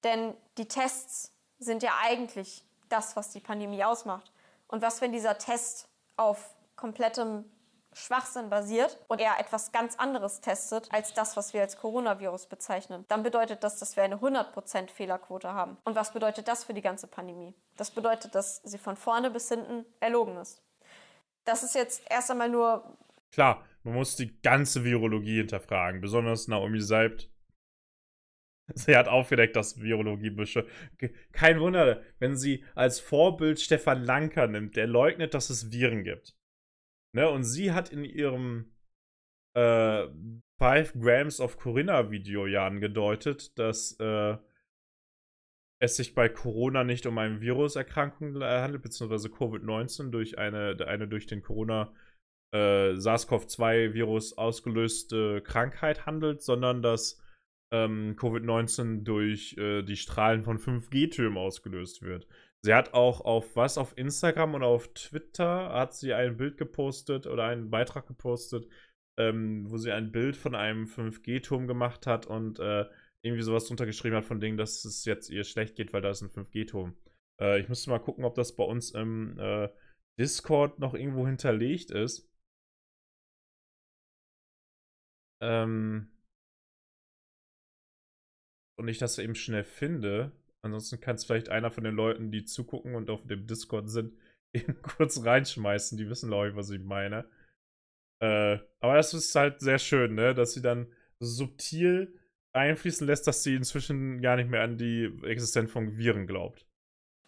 Denn die Tests sind ja eigentlich das, was die Pandemie ausmacht. Und was, wenn dieser Test auf komplettem Schwachsinn basiert und er etwas ganz anderes testet als das, was wir als Coronavirus bezeichnen, dann bedeutet das, dass wir eine 100% Fehlerquote haben. Und was bedeutet das für die ganze Pandemie? Das bedeutet, dass sie von vorne bis hinten erlogen ist das ist jetzt erst einmal nur. Klar, man muss die ganze Virologie hinterfragen, besonders Naomi Seibt. Sie hat aufgedeckt, dass Virologiebüsche. Kein Wunder, wenn sie als Vorbild Stefan Lanker nimmt, der leugnet, dass es Viren gibt. Ne? Und sie hat in ihrem äh, Five Grams of Corinna Video ja angedeutet, dass äh, es sich bei Corona nicht um eine Viruserkrankung äh, handelt, beziehungsweise Covid-19 durch eine, eine durch den Corona äh, SARS-CoV-2-Virus ausgelöste Krankheit handelt, sondern dass ähm, Covid-19 durch äh, die Strahlen von 5G-Türmen ausgelöst wird. Sie hat auch auf was, auf Instagram und auf Twitter hat sie ein Bild gepostet oder einen Beitrag gepostet, ähm, wo sie ein Bild von einem 5G-Turm gemacht hat und äh, irgendwie sowas drunter geschrieben hat von Dingen, dass es jetzt ihr schlecht geht, weil da ist ein 5G-Turm. Äh, ich müsste mal gucken, ob das bei uns im äh, Discord noch irgendwo hinterlegt ist. Ähm und ich das eben schnell finde. Ansonsten kann es vielleicht einer von den Leuten, die zugucken und auf dem Discord sind, eben kurz reinschmeißen. Die wissen, glaube ich, was ich meine. Äh, aber das ist halt sehr schön, ne? Dass sie dann subtil einfließen lässt, dass sie inzwischen gar nicht mehr an die Existenz von Viren glaubt.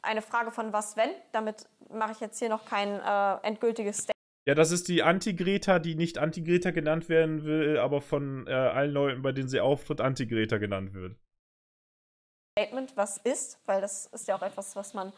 Eine Frage von was, wenn? Damit mache ich jetzt hier noch kein äh, endgültiges Statement. Ja, das ist die Anti-Greta, die nicht Anti-Greta genannt werden will, aber von äh, allen Leuten, bei denen sie auftritt, Anti-Greta genannt wird. Statement, was ist, weil das ist ja auch etwas, was man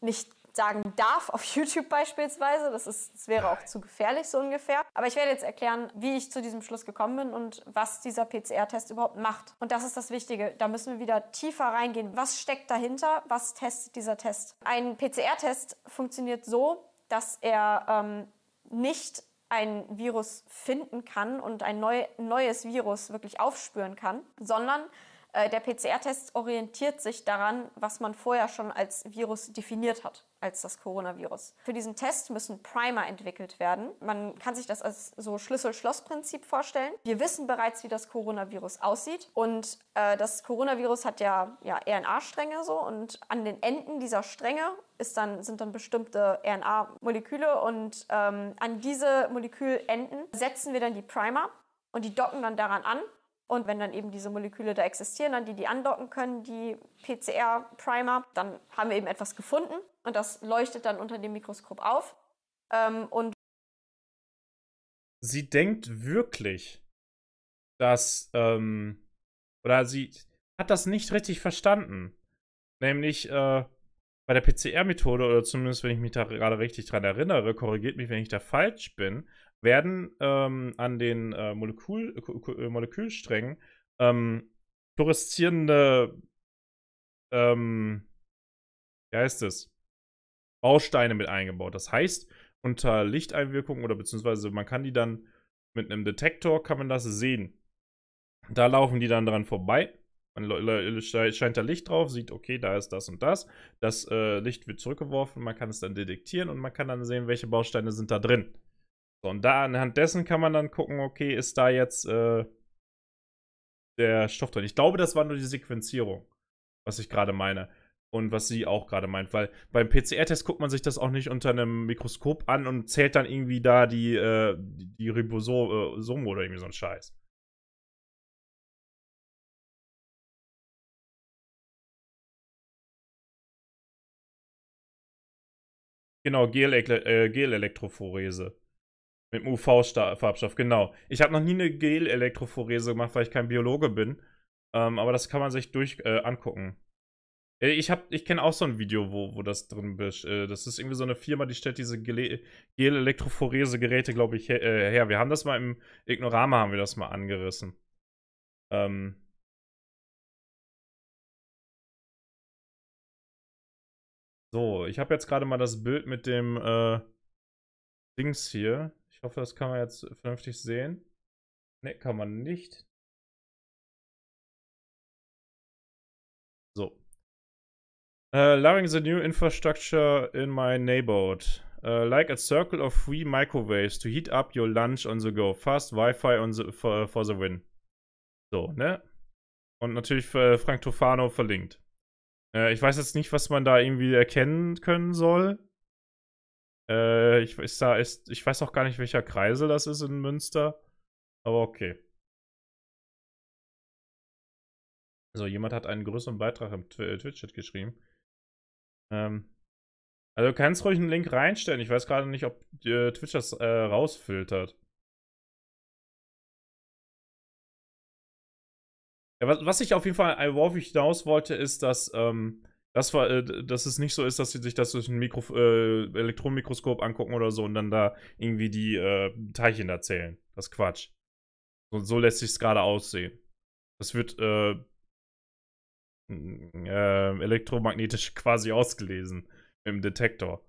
nicht sagen darf auf YouTube beispielsweise. Das, ist, das wäre auch zu gefährlich so ungefähr. Aber ich werde jetzt erklären, wie ich zu diesem Schluss gekommen bin und was dieser PCR-Test überhaupt macht. Und das ist das Wichtige. Da müssen wir wieder tiefer reingehen. Was steckt dahinter? Was testet dieser Test? Ein PCR-Test funktioniert so, dass er ähm, nicht ein Virus finden kann und ein neu, neues Virus wirklich aufspüren kann, sondern äh, der PCR-Test orientiert sich daran, was man vorher schon als Virus definiert hat als das Coronavirus. Für diesen Test müssen Primer entwickelt werden. Man kann sich das als so Schlüssel-Schloss-Prinzip vorstellen. Wir wissen bereits, wie das Coronavirus aussieht und äh, das Coronavirus hat ja, ja RNA-Stränge so und an den Enden dieser Stränge ist dann, sind dann bestimmte RNA-Moleküle und ähm, an diese Molekülenden setzen wir dann die Primer und die docken dann daran an und wenn dann eben diese Moleküle da existieren, an die die andocken können, die PCR-Primer, dann haben wir eben etwas gefunden. Und das leuchtet dann unter dem Mikroskop auf. Ähm, und sie denkt wirklich, dass, ähm, oder sie hat das nicht richtig verstanden. Nämlich äh, bei der PCR-Methode, oder zumindest wenn ich mich da gerade richtig dran erinnere, korrigiert mich, wenn ich da falsch bin, werden ähm, an den äh, Molekül, äh, Molekülsträngen ähm, fluoreszierende, ähm, wie heißt es? Bausteine mit eingebaut. Das heißt, unter Lichteinwirkung oder beziehungsweise man kann die dann mit einem Detektor kann man das sehen. Da laufen die dann dran vorbei. Man scheint da Licht drauf, sieht, okay, da ist das und das. Das äh, Licht wird zurückgeworfen, man kann es dann detektieren und man kann dann sehen, welche Bausteine sind da drin. So, und da anhand dessen kann man dann gucken, okay, ist da jetzt äh, der Stoff drin. Ich glaube, das war nur die Sequenzierung, was ich gerade meine und was sie auch gerade meint, weil beim PCR-Test guckt man sich das auch nicht unter einem Mikroskop an und zählt dann irgendwie da die, äh, die Ribosome äh, oder irgendwie so ein Scheiß. Genau, äh, äh, Gel-Elektrophorese. Gel Mit dem UV-Farbstoff, genau. Ich habe noch nie eine Gel-Elektrophorese gemacht, weil ich kein Biologe bin. Ähm, aber das kann man sich durch äh, angucken. Äh, ich, ich kenne auch so ein Video, wo, wo das drin ist. Äh, das ist irgendwie so eine Firma, die stellt diese Gel-Elektrophorese-Geräte, glaube ich, äh, her. Wir haben das mal im Ignorama, haben wir das mal angerissen. Ähm. So, ich habe jetzt gerade mal das Bild mit dem äh, Dings hier. Ich hoffe, das kann man jetzt vernünftig sehen. Ne, kann man nicht. Uh, äh, loving the new infrastructure in my neighborhood. Uh, like a circle of free microwaves to heat up your lunch on the go. Fast Wi-Fi on the, for, for the win. So, ne? Und natürlich äh, Frank Tofano verlinkt. Äh, ich weiß jetzt nicht, was man da irgendwie erkennen können soll. Äh, ich, ist da, ist, ich weiß auch gar nicht, welcher Kreisel das ist in Münster. Aber okay. So, jemand hat einen größeren Beitrag im äh, Twitch-Chat geschrieben. Ähm, also du kannst ruhig einen Link reinstellen. Ich weiß gerade nicht, ob äh, Twitch das äh, rausfiltert. Ja, was, was, ich auf jeden Fall, worauf ich hinaus wollte, ist, dass, ähm, das war, äh, dass es nicht so ist, dass sie sich das durch ein Mikro äh, Elektronenmikroskop angucken oder so und dann da irgendwie die äh, Teilchen da zählen. Das ist Quatsch. So, so lässt sich es gerade aussehen. Das wird äh, Mm, äh, elektromagnetisch quasi ausgelesen im Detektor.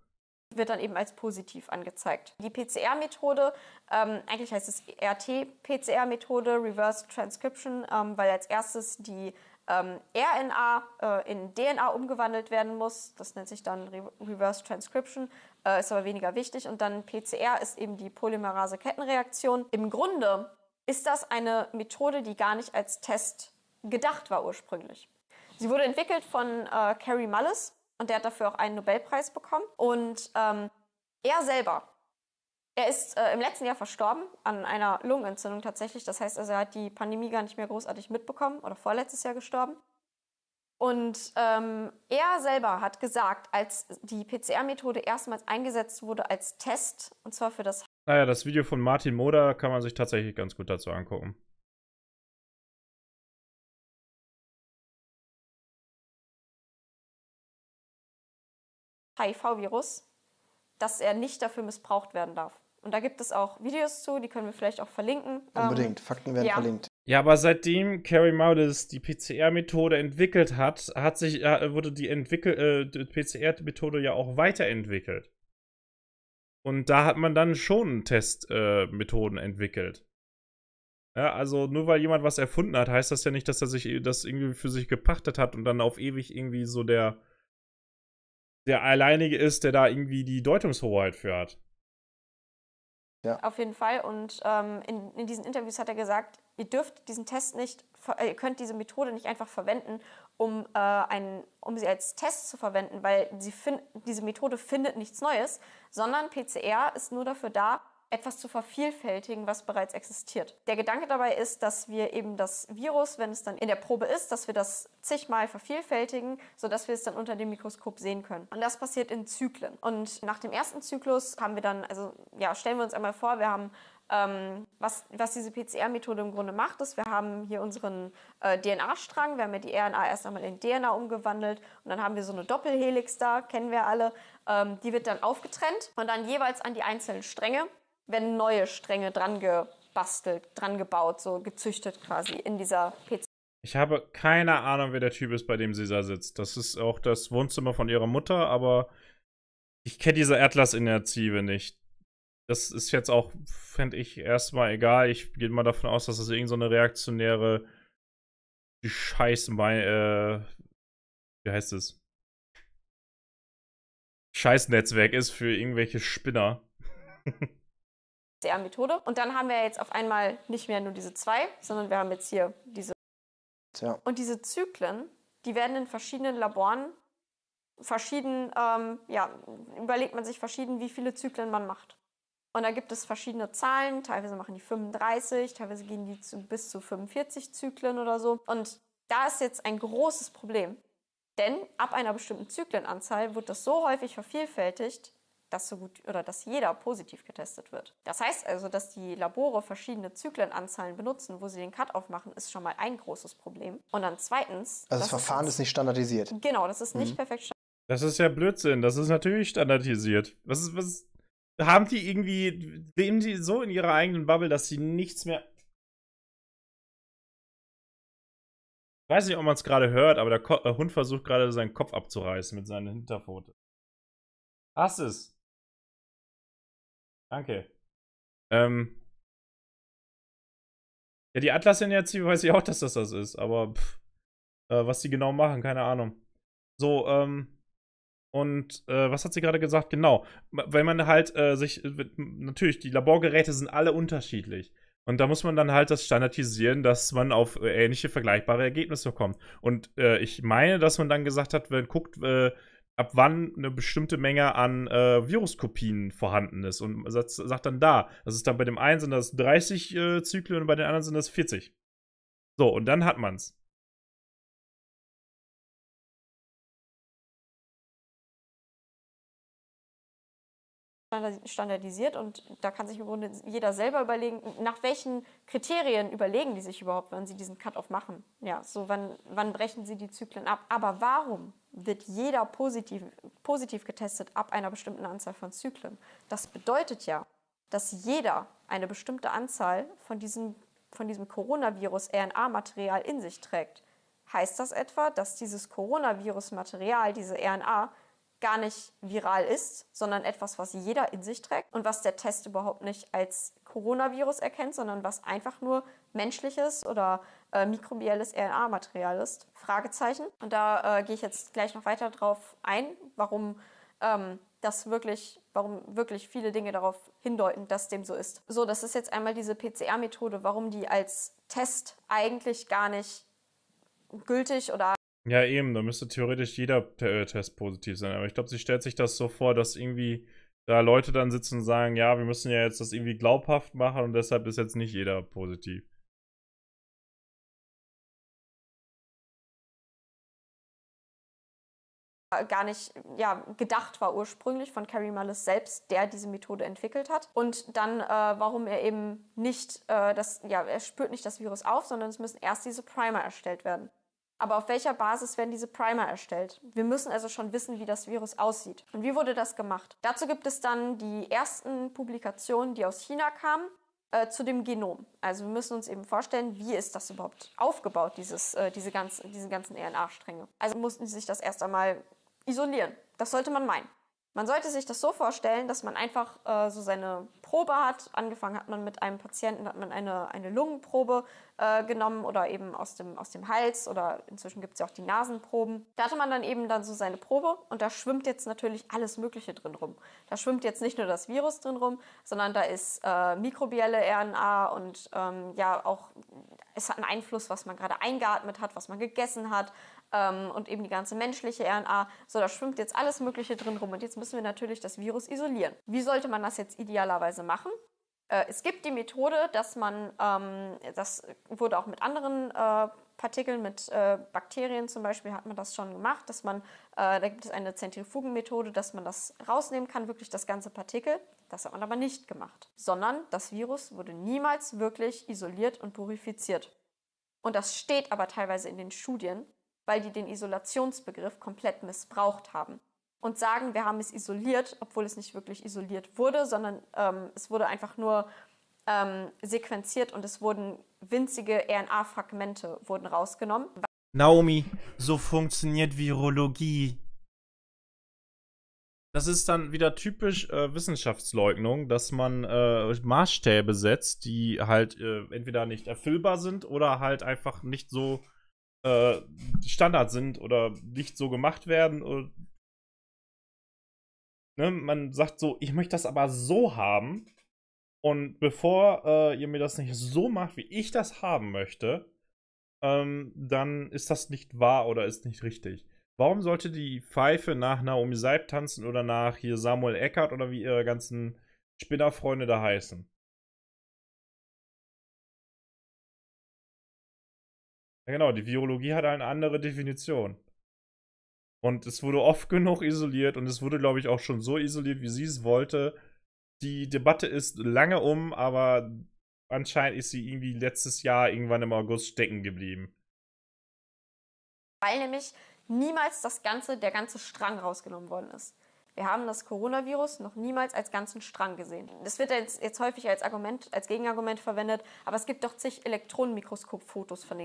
Wird dann eben als positiv angezeigt. Die PCR-Methode, ähm, eigentlich heißt es e RT-PCR-Methode, Reverse Transcription, ähm, weil als erstes die ähm, RNA äh, in DNA umgewandelt werden muss. Das nennt sich dann Re Reverse Transcription, äh, ist aber weniger wichtig. Und dann PCR ist eben die Polymerase-Kettenreaktion. Im Grunde ist das eine Methode, die gar nicht als Test gedacht war ursprünglich. Sie wurde entwickelt von äh, Carrie Mullis und der hat dafür auch einen Nobelpreis bekommen. Und ähm, er selber, er ist äh, im letzten Jahr verstorben an einer Lungenentzündung tatsächlich. Das heißt, also er hat die Pandemie gar nicht mehr großartig mitbekommen oder vorletztes Jahr gestorben. Und ähm, er selber hat gesagt, als die PCR-Methode erstmals eingesetzt wurde als Test, und zwar für das. Naja, das Video von Martin Moder kann man sich tatsächlich ganz gut dazu angucken. HIV-Virus, dass er nicht dafür missbraucht werden darf. Und da gibt es auch Videos zu, die können wir vielleicht auch verlinken. Ähm, Unbedingt, ähm, Fakten werden ja. verlinkt. Ja, aber seitdem Carrie Maudes die PCR-Methode entwickelt hat, hat sich, äh, wurde die, äh, die PCR-Methode ja auch weiterentwickelt. Und da hat man dann schon Testmethoden äh, entwickelt. Ja, also nur weil jemand was erfunden hat, heißt das ja nicht, dass er sich das irgendwie für sich gepachtet hat und dann auf ewig irgendwie so der der alleinige ist, der da irgendwie die Deutungshoheit für hat. Ja. Auf jeden Fall. Und ähm, in, in, diesen Interviews hat er gesagt, ihr dürft diesen Test nicht, äh, ihr könnt diese Methode nicht einfach verwenden, um, äh, einen, um sie als Test zu verwenden, weil sie find, diese Methode findet nichts Neues, sondern PCR ist nur dafür da, etwas zu vervielfältigen, was bereits existiert. Der Gedanke dabei ist, dass wir eben das Virus, wenn es dann in der Probe ist, dass wir das zigmal vervielfältigen, sodass wir es dann unter dem Mikroskop sehen können. Und das passiert in Zyklen. Und nach dem ersten Zyklus haben wir dann, also ja, stellen wir uns einmal vor, wir haben ähm, was, was, diese PCR-Methode im Grunde macht, ist, wir haben hier unseren äh, DNA-Strang, wir haben ja die RNA erst einmal in DNA umgewandelt und dann haben wir so eine Doppelhelix da, kennen wir alle, ähm, die wird dann aufgetrennt und dann jeweils an die einzelnen Stränge werden neue Stränge dran gebastelt, dran gebaut, so gezüchtet quasi in dieser PC. Ich habe keine Ahnung, wer der Typ ist, bei dem sie da sitzt. Das ist auch das Wohnzimmer von ihrer Mutter, aber ich kenne diese Atlas-Initiative nicht. Das ist jetzt auch, fände ich, erstmal egal. Ich gehe mal davon aus, dass das irgendeine so reaktionäre Scheiße, äh, wie heißt es? Scheißnetzwerk ist für irgendwelche Spinner. SDR-Methode. Und dann haben wir jetzt auf einmal nicht mehr nur diese zwei, sondern wir haben jetzt hier diese. Tja. Und diese Zyklen, die werden in verschiedenen Laboren verschieden, ähm, ja, überlegt man sich verschieden, wie viele Zyklen man macht. Und da gibt es verschiedene Zahlen. Teilweise machen die 35, teilweise gehen die zu, bis zu 45 Zyklen oder so. Und da ist jetzt ein großes Problem. Denn ab einer bestimmten Zyklenanzahl wird das so häufig vervielfältigt, dass so gut oder dass jeder positiv getestet wird. Das heißt also, dass die Labore verschiedene Zyklenanzahlen benutzen, wo sie den Cut-off machen, ist schon mal ein großes Problem. Und dann zweitens. Also das Verfahren ist, nicht standardisiert. Genau, das ist nicht mhm. perfekt standardisiert. Das ist ja Blödsinn, das ist natürlich standardisiert. Was ist, was. Haben die irgendwie. Leben die so in ihrer eigenen Bubble, dass sie nichts mehr Ich weiß nicht, ob man es gerade hört, aber der, Ko äh, Hund versucht gerade seinen Kopf abzureißen mit seiner Hinterpfote. Hass es. Danke. Ähm, ja, die atlas jetzt, weiß ich auch, dass das das ist, aber pff, äh, was die genau machen, keine Ahnung. So, ähm, und äh, was hat sie gerade gesagt? Genau, weil man halt äh, sich, äh, natürlich, die Laborgeräte sind alle unterschiedlich. Und da muss man dann halt das standardisieren, dass man auf äh, ähnliche vergleichbare Ergebnisse kommt. Und äh, ich meine, dass man dann gesagt hat, wenn guckt, äh, ab wann eine bestimmte Menge an äh, Viruskopien vorhanden ist und sagt, sagt, dann da, das ist dann bei dem einen sind das 30 äh, Zyklen und bei den anderen sind das 40. So, und dann hat man's. standardisiert und da kann sich im Grunde jeder selber überlegen, nach welchen Kriterien überlegen die sich überhaupt, wann sie diesen Cut-off machen. Ja, so wann, wann brechen sie die Zyklen ab. Aber warum wird jeder positiv, positiv getestet ab einer bestimmten Anzahl von Zyklen? Das bedeutet ja, dass jeder eine bestimmte Anzahl von diesem, von diesem Coronavirus-RNA-Material in sich trägt. Heißt das etwa, dass dieses Coronavirus-Material, diese RNA, gar nicht viral ist, sondern etwas, was jeder in sich trägt und was der Test überhaupt nicht als Coronavirus erkennt, sondern was einfach nur menschliches oder äh, mikrobielles RNA-Material ist. Fragezeichen. Und da äh, gehe ich jetzt gleich noch weiter drauf ein, warum ähm, das wirklich, warum wirklich viele Dinge darauf hindeuten, dass dem so ist. So, das ist jetzt einmal diese PCR-Methode, warum die als Test eigentlich gar nicht gültig oder ja, eben, da müsste theoretisch jeder äh, Test positiv sein. Aber ich glaube, sie stellt sich das so vor, dass irgendwie da Leute dann sitzen und sagen, ja, wir müssen ja jetzt das irgendwie glaubhaft machen und deshalb ist jetzt nicht jeder positiv. gar nicht ja, gedacht war ursprünglich von Carrie Mullis selbst, der diese Methode entwickelt hat. Und dann, äh, warum er eben nicht, äh, das, ja, er spürt nicht das Virus auf, sondern es müssen erst diese Primer erstellt werden. Aber auf welcher Basis werden diese Primer erstellt? Wir müssen also schon wissen, wie das Virus aussieht. Und wie wurde das gemacht? Dazu gibt es dann die ersten Publikationen, die aus China kamen, äh, zu dem Genom. Also wir müssen uns eben vorstellen, wie ist das überhaupt aufgebaut, dieses, äh, diese ganzen, diese ganzen RNA-Stränge. Also mussten sie sich das erst einmal isolieren. Das sollte man meinen. Man sollte sich das so vorstellen, dass man einfach äh, so seine Probe hat. Angefangen hat man mit einem Patienten, hat man eine, eine Lungenprobe äh, genommen oder eben aus dem, aus dem Hals oder inzwischen gibt es ja auch die Nasenproben. Da hatte man dann eben dann so seine Probe und da schwimmt jetzt natürlich alles Mögliche drin rum. Da schwimmt jetzt nicht nur das Virus drin rum, sondern da ist äh, mikrobielle RNA und ähm, ja auch, es hat einen Einfluss, was man gerade eingeatmet hat, was man gegessen hat, ähm, und eben die ganze menschliche RNA. So, da schwimmt jetzt alles Mögliche drin rum und jetzt müssen wir natürlich das Virus isolieren. Wie sollte man das jetzt idealerweise machen? Äh, es gibt die Methode, dass man, ähm, das wurde auch mit anderen äh, Partikeln, mit äh, Bakterien zum Beispiel hat man das schon gemacht, dass man, äh, da gibt es eine Zentrifugenmethode, dass man das rausnehmen kann, wirklich das ganze Partikel. Das hat man aber nicht gemacht, sondern das Virus wurde niemals wirklich isoliert und purifiziert. Und das steht aber teilweise in den Studien, weil die den Isolationsbegriff komplett missbraucht haben und sagen, wir haben es isoliert, obwohl es nicht wirklich isoliert wurde, sondern ähm, es wurde einfach nur ähm, sequenziert und es wurden winzige RNA-Fragmente wurden rausgenommen. Naomi, so funktioniert Virologie. Das ist dann wieder typisch äh, Wissenschaftsleugnung, dass man äh, Maßstäbe setzt, die halt äh, entweder nicht erfüllbar sind oder halt einfach nicht so äh, Standard sind oder nicht so gemacht werden. Und, ne, man sagt so, ich möchte das aber so haben. Und bevor äh, ihr mir das nicht so macht, wie ich das haben möchte, ähm, dann ist das nicht wahr oder ist nicht richtig. Warum sollte die Pfeife nach Naomi Seib tanzen oder nach hier Samuel Eckert oder wie ihre ganzen Spinnerfreunde da heißen? Ja, genau, die Virologie hat eine andere Definition. Und es wurde oft genug isoliert und es wurde, glaube ich, auch schon so isoliert, wie sie es wollte. Die Debatte ist lange um, aber anscheinend ist sie irgendwie letztes Jahr irgendwann im August stecken geblieben. Weil nämlich niemals das ganze, der ganze Strang rausgenommen worden ist. Wir haben das Coronavirus noch niemals als ganzen Strang gesehen. Das wird jetzt, jetzt häufig als Argument, als Gegenargument verwendet, aber es gibt doch zig Elektronenmikroskopfotos von,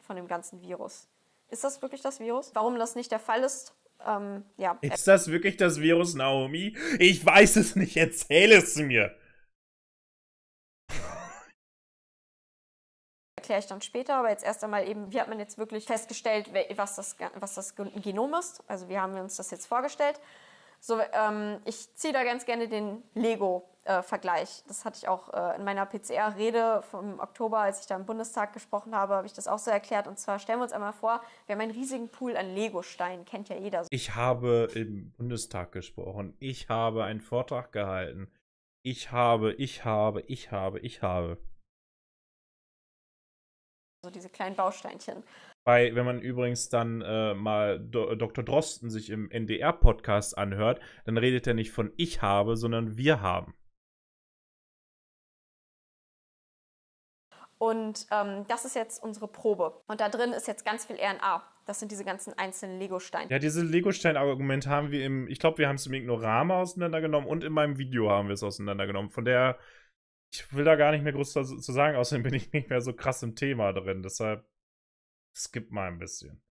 von dem ganzen Virus. Ist das wirklich das Virus? Warum das nicht der Fall ist, ähm, ja. Ist das wirklich das Virus, Naomi? Ich weiß es nicht, erzähl es mir. Erkläre ich dann später, aber jetzt erst einmal eben, wie hat man jetzt wirklich festgestellt, was das, was das Genom ist? Also, wie haben wir uns das jetzt vorgestellt? So, ähm, ich ziehe da ganz gerne den Lego-Vergleich. Äh, das hatte ich auch äh, in meiner PCR-Rede vom Oktober, als ich da im Bundestag gesprochen habe, habe ich das auch so erklärt. Und zwar stellen wir uns einmal vor, wir haben einen riesigen Pool an Lego-Steinen, kennt ja jeder. Ich habe im Bundestag gesprochen, ich habe einen Vortrag gehalten, ich habe, ich habe, ich habe, ich habe. So diese kleinen Bausteinchen. Bei, wenn man übrigens dann äh, mal Do Dr. Drosten sich im NDR-Podcast anhört, dann redet er nicht von ich habe, sondern wir haben. Und ähm, das ist jetzt unsere Probe. Und da drin ist jetzt ganz viel RNA. Das sind diese ganzen einzelnen Legosteine. Ja, diese Lego-Stein-Argumente haben wir im, ich glaube, wir haben es im Ignorama auseinandergenommen und in meinem Video haben wir es auseinandergenommen. Von der, ich will da gar nicht mehr groß zu sagen, außerdem bin ich nicht mehr so krass im Thema drin. Deshalb skip mal ein bisschen.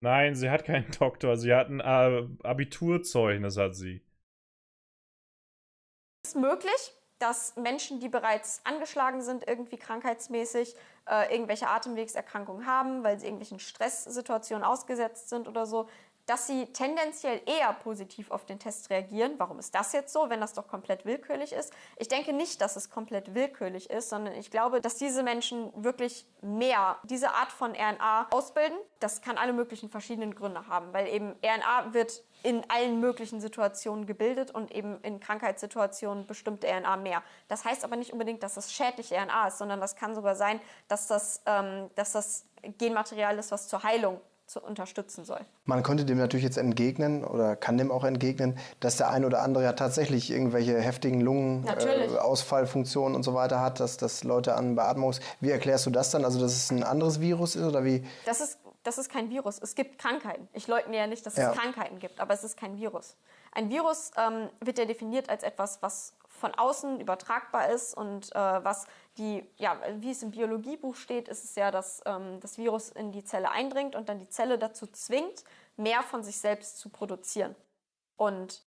Nein, sie hat keinen Doktor, sie hat ein äh, Abiturzeugnis, hat sie. Ist möglich, dass Menschen, die bereits angeschlagen sind, irgendwie krankheitsmäßig, äh, irgendwelche Atemwegserkrankungen haben, weil sie irgendwelchen Stresssituationen ausgesetzt sind oder so, dass sie tendenziell eher positiv auf den Test reagieren. Warum ist das jetzt so, wenn das doch komplett willkürlich ist? Ich denke nicht, dass es komplett willkürlich ist, sondern ich glaube, dass diese Menschen wirklich mehr diese Art von RNA ausbilden. Das kann alle möglichen verschiedenen Gründe haben, weil eben RNA wird in allen möglichen Situationen gebildet und eben in Krankheitssituationen bestimmte RNA mehr. Das heißt aber nicht unbedingt, dass das schädlich RNA ist, sondern das kann sogar sein, dass das, ähm, dass das Genmaterial ist, was zur Heilung zu unterstützen soll. Man könnte dem natürlich jetzt entgegnen oder kann dem auch entgegnen, dass der ein oder andere ja tatsächlich irgendwelche heftigen Lungenausfallfunktionen äh, und so weiter hat, dass, das Leute an Beatmungs. Wie erklärst du das dann? Also, dass es ein anderes Virus ist oder wie? Das ist, das ist kein Virus. Es gibt Krankheiten. Ich leugne ja nicht, dass es ja. Krankheiten gibt, aber es ist kein Virus. Ein Virus ähm, wird ja definiert als etwas, was von außen übertragbar ist und äh, was die, ja, wie es im Biologiebuch steht, ist es ja, dass ähm, das Virus in die Zelle eindringt und dann die Zelle dazu zwingt, mehr von sich selbst zu produzieren. Und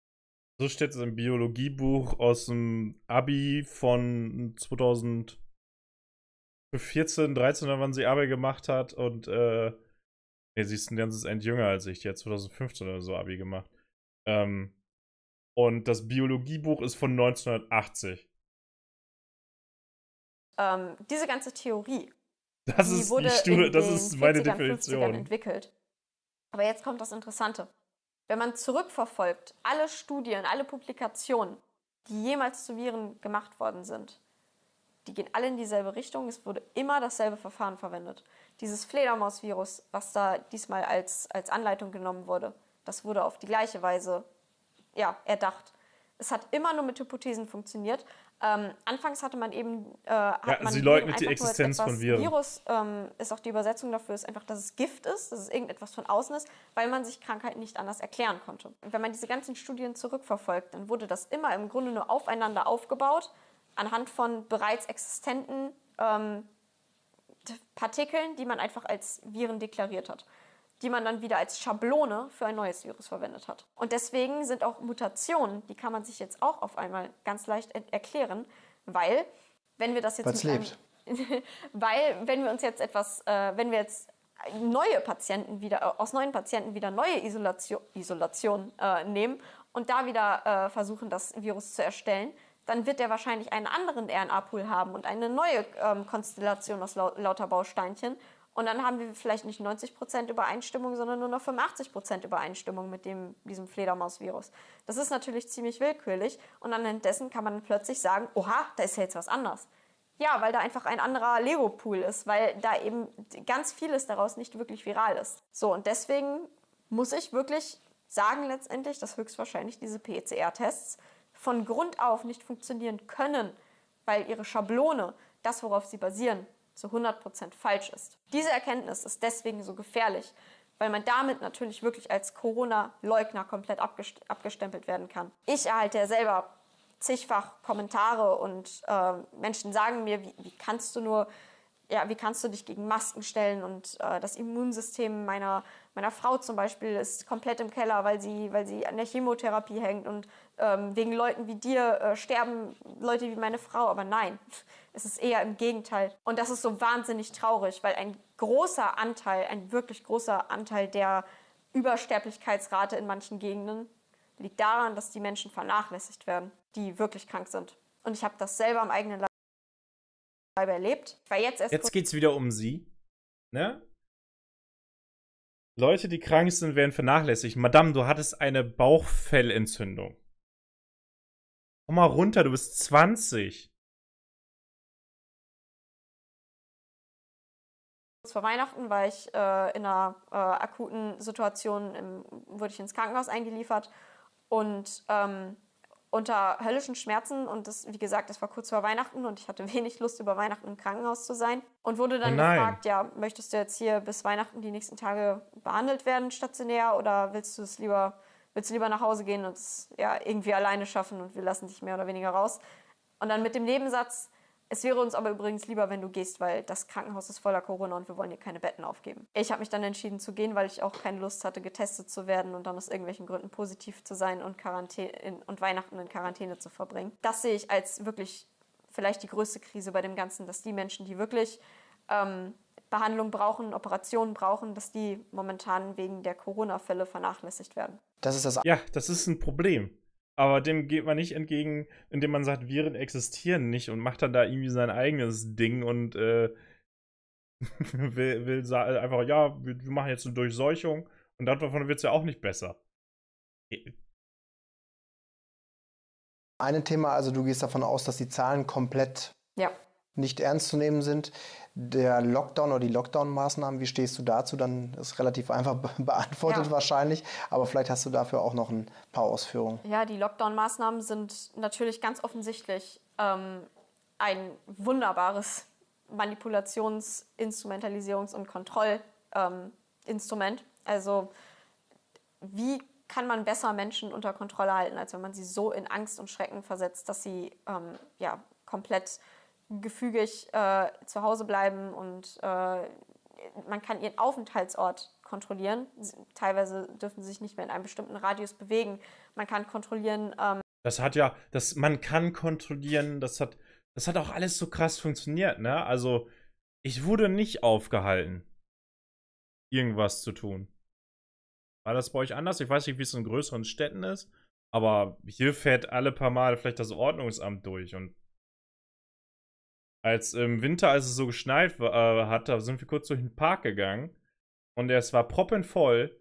so steht es im Biologiebuch aus dem Abi von 2014, 13, wann sie Abi gemacht hat. Und äh, nee, sie ist ein ganzes End jünger als ich. Die hat 2015 oder so Abi gemacht. Ähm, und das Biologiebuch ist von 1980 ähm, diese ganze Theorie, das ist wurde Stuhl, das ist meine Definition. entwickelt. Aber jetzt kommt das Interessante. Wenn man zurückverfolgt, alle Studien, alle Publikationen, die jemals zu Viren gemacht worden sind, die gehen alle in dieselbe Richtung. Es wurde immer dasselbe Verfahren verwendet. Dieses Fledermausvirus, was da diesmal als, als Anleitung genommen wurde, das wurde auf die gleiche Weise ja, erdacht. Es hat immer nur mit Hypothesen funktioniert. Ähm, anfangs hatte man eben. Äh, ja, man sie leugnet die Existenz von Viren. Virus ähm, ist auch die Übersetzung dafür, ist einfach, dass es Gift ist, dass es irgendetwas von außen ist, weil man sich Krankheiten nicht anders erklären konnte. Und wenn man diese ganzen Studien zurückverfolgt, dann wurde das immer im Grunde nur aufeinander aufgebaut, anhand von bereits existenten ähm, Partikeln, die man einfach als Viren deklariert hat die man dann wieder als Schablone für ein neues Virus verwendet hat. Und deswegen sind auch Mutationen, die kann man sich jetzt auch auf einmal ganz leicht erklären, weil wenn wir das jetzt Was lebt. Einem, weil wenn wir uns jetzt etwas, äh, wenn wir jetzt neue Patienten wieder äh, aus neuen Patienten wieder neue Isolation, Isolation äh, nehmen und da wieder äh, versuchen, das Virus zu erstellen, dann wird er wahrscheinlich einen anderen RNA-Pool haben und eine neue ähm, Konstellation aus lauter Bausteinchen und dann haben wir vielleicht nicht 90% Übereinstimmung, sondern nur noch 85% Übereinstimmung mit dem, diesem Fledermausvirus. Das ist natürlich ziemlich willkürlich und anhand dessen kann man plötzlich sagen, oha, da ist ja jetzt was anders. Ja, weil da einfach ein anderer Lego-Pool ist, weil da eben ganz vieles daraus nicht wirklich viral ist. So, und deswegen muss ich wirklich sagen letztendlich, dass höchstwahrscheinlich diese PCR-Tests e von Grund auf nicht funktionieren können, weil ihre Schablone, das worauf sie basieren, zu 100% falsch ist. Diese Erkenntnis ist deswegen so gefährlich, weil man damit natürlich wirklich als Corona-Leugner komplett abgestempelt werden kann. Ich erhalte ja selber zigfach Kommentare und äh, Menschen sagen mir, wie, wie, kannst du nur, ja, wie kannst du dich gegen Masken stellen und äh, das Immunsystem meiner, meiner Frau zum Beispiel ist komplett im Keller, weil sie, weil sie an der Chemotherapie hängt und ähm, wegen Leuten wie dir äh, sterben Leute wie meine Frau. Aber nein, es ist eher im Gegenteil. Und das ist so wahnsinnig traurig, weil ein großer Anteil, ein wirklich großer Anteil der Übersterblichkeitsrate in manchen Gegenden liegt daran, dass die Menschen vernachlässigt werden, die wirklich krank sind. Und ich habe das selber am eigenen Leib erlebt. Ich war jetzt erst jetzt geht's wieder um sie. Ne? Leute, die krank sind, werden vernachlässigt. Madame, du hattest eine Bauchfellentzündung. Komm mal runter, du bist 20. Vor Weihnachten war ich äh, in einer äh, akuten Situation, im, wurde ich ins Krankenhaus eingeliefert und ähm, unter höllischen Schmerzen und das, wie gesagt, das war kurz vor Weihnachten und ich hatte wenig Lust, über Weihnachten im Krankenhaus zu sein und wurde dann oh gefragt, ja, möchtest du jetzt hier bis Weihnachten die nächsten Tage behandelt werden stationär oder willst du es lieber willst du lieber nach Hause gehen und es ja, irgendwie alleine schaffen und wir lassen dich mehr oder weniger raus. Und dann mit dem Nebensatz, es wäre uns aber übrigens lieber, wenn du gehst, weil das Krankenhaus ist voller Corona und wir wollen dir keine Betten aufgeben. Ich habe mich dann entschieden zu gehen, weil ich auch keine Lust hatte, getestet zu werden und dann aus irgendwelchen Gründen positiv zu sein und, Quarantäne, und Weihnachten in Quarantäne zu verbringen. Das sehe ich als wirklich vielleicht die größte Krise bei dem Ganzen, dass die Menschen, die wirklich ähm, Behandlung brauchen, Operationen brauchen, dass die momentan wegen der Corona-Fälle vernachlässigt werden. Das ist das. Ja, das ist ein Problem. Aber dem geht man nicht entgegen, indem man sagt, Viren existieren nicht und macht dann da irgendwie sein eigenes Ding und äh, will, will einfach, ja, wir, wir, machen jetzt eine Durchseuchung und davon wird es ja auch nicht besser. Ein Thema, also du gehst davon aus, dass die Zahlen komplett ja nicht ernst zu nehmen sind. Der Lockdown oder die Lockdown-Maßnahmen, wie stehst du dazu? Dann ist relativ einfach beantwortet ja. wahrscheinlich, aber vielleicht hast du dafür auch noch ein paar Ausführungen. Ja, die Lockdown-Maßnahmen sind natürlich ganz offensichtlich ähm, ein wunderbares Manipulations-, Instrumentalisierungs- und Kontrollinstrument. Ähm, also wie kann man besser Menschen unter Kontrolle halten, als wenn man sie so in Angst und Schrecken versetzt, dass sie ähm, ja, komplett gefügig äh, zu Hause bleiben und äh, man kann ihren Aufenthaltsort kontrollieren. Teilweise dürfen sie sich nicht mehr in einem bestimmten Radius bewegen. Man kann kontrollieren. Ähm das hat ja, das, man kann kontrollieren, das hat, das hat auch alles so krass funktioniert, ne? Also, ich wurde nicht aufgehalten, irgendwas zu tun. War das bei euch anders? Ich weiß nicht, wie es in größeren Städten ist, aber hier fährt alle paar Mal vielleicht das Ordnungsamt durch und als im Winter, als es so geschneit äh, hat, da sind wir kurz durch den Park gegangen und es war proppenvoll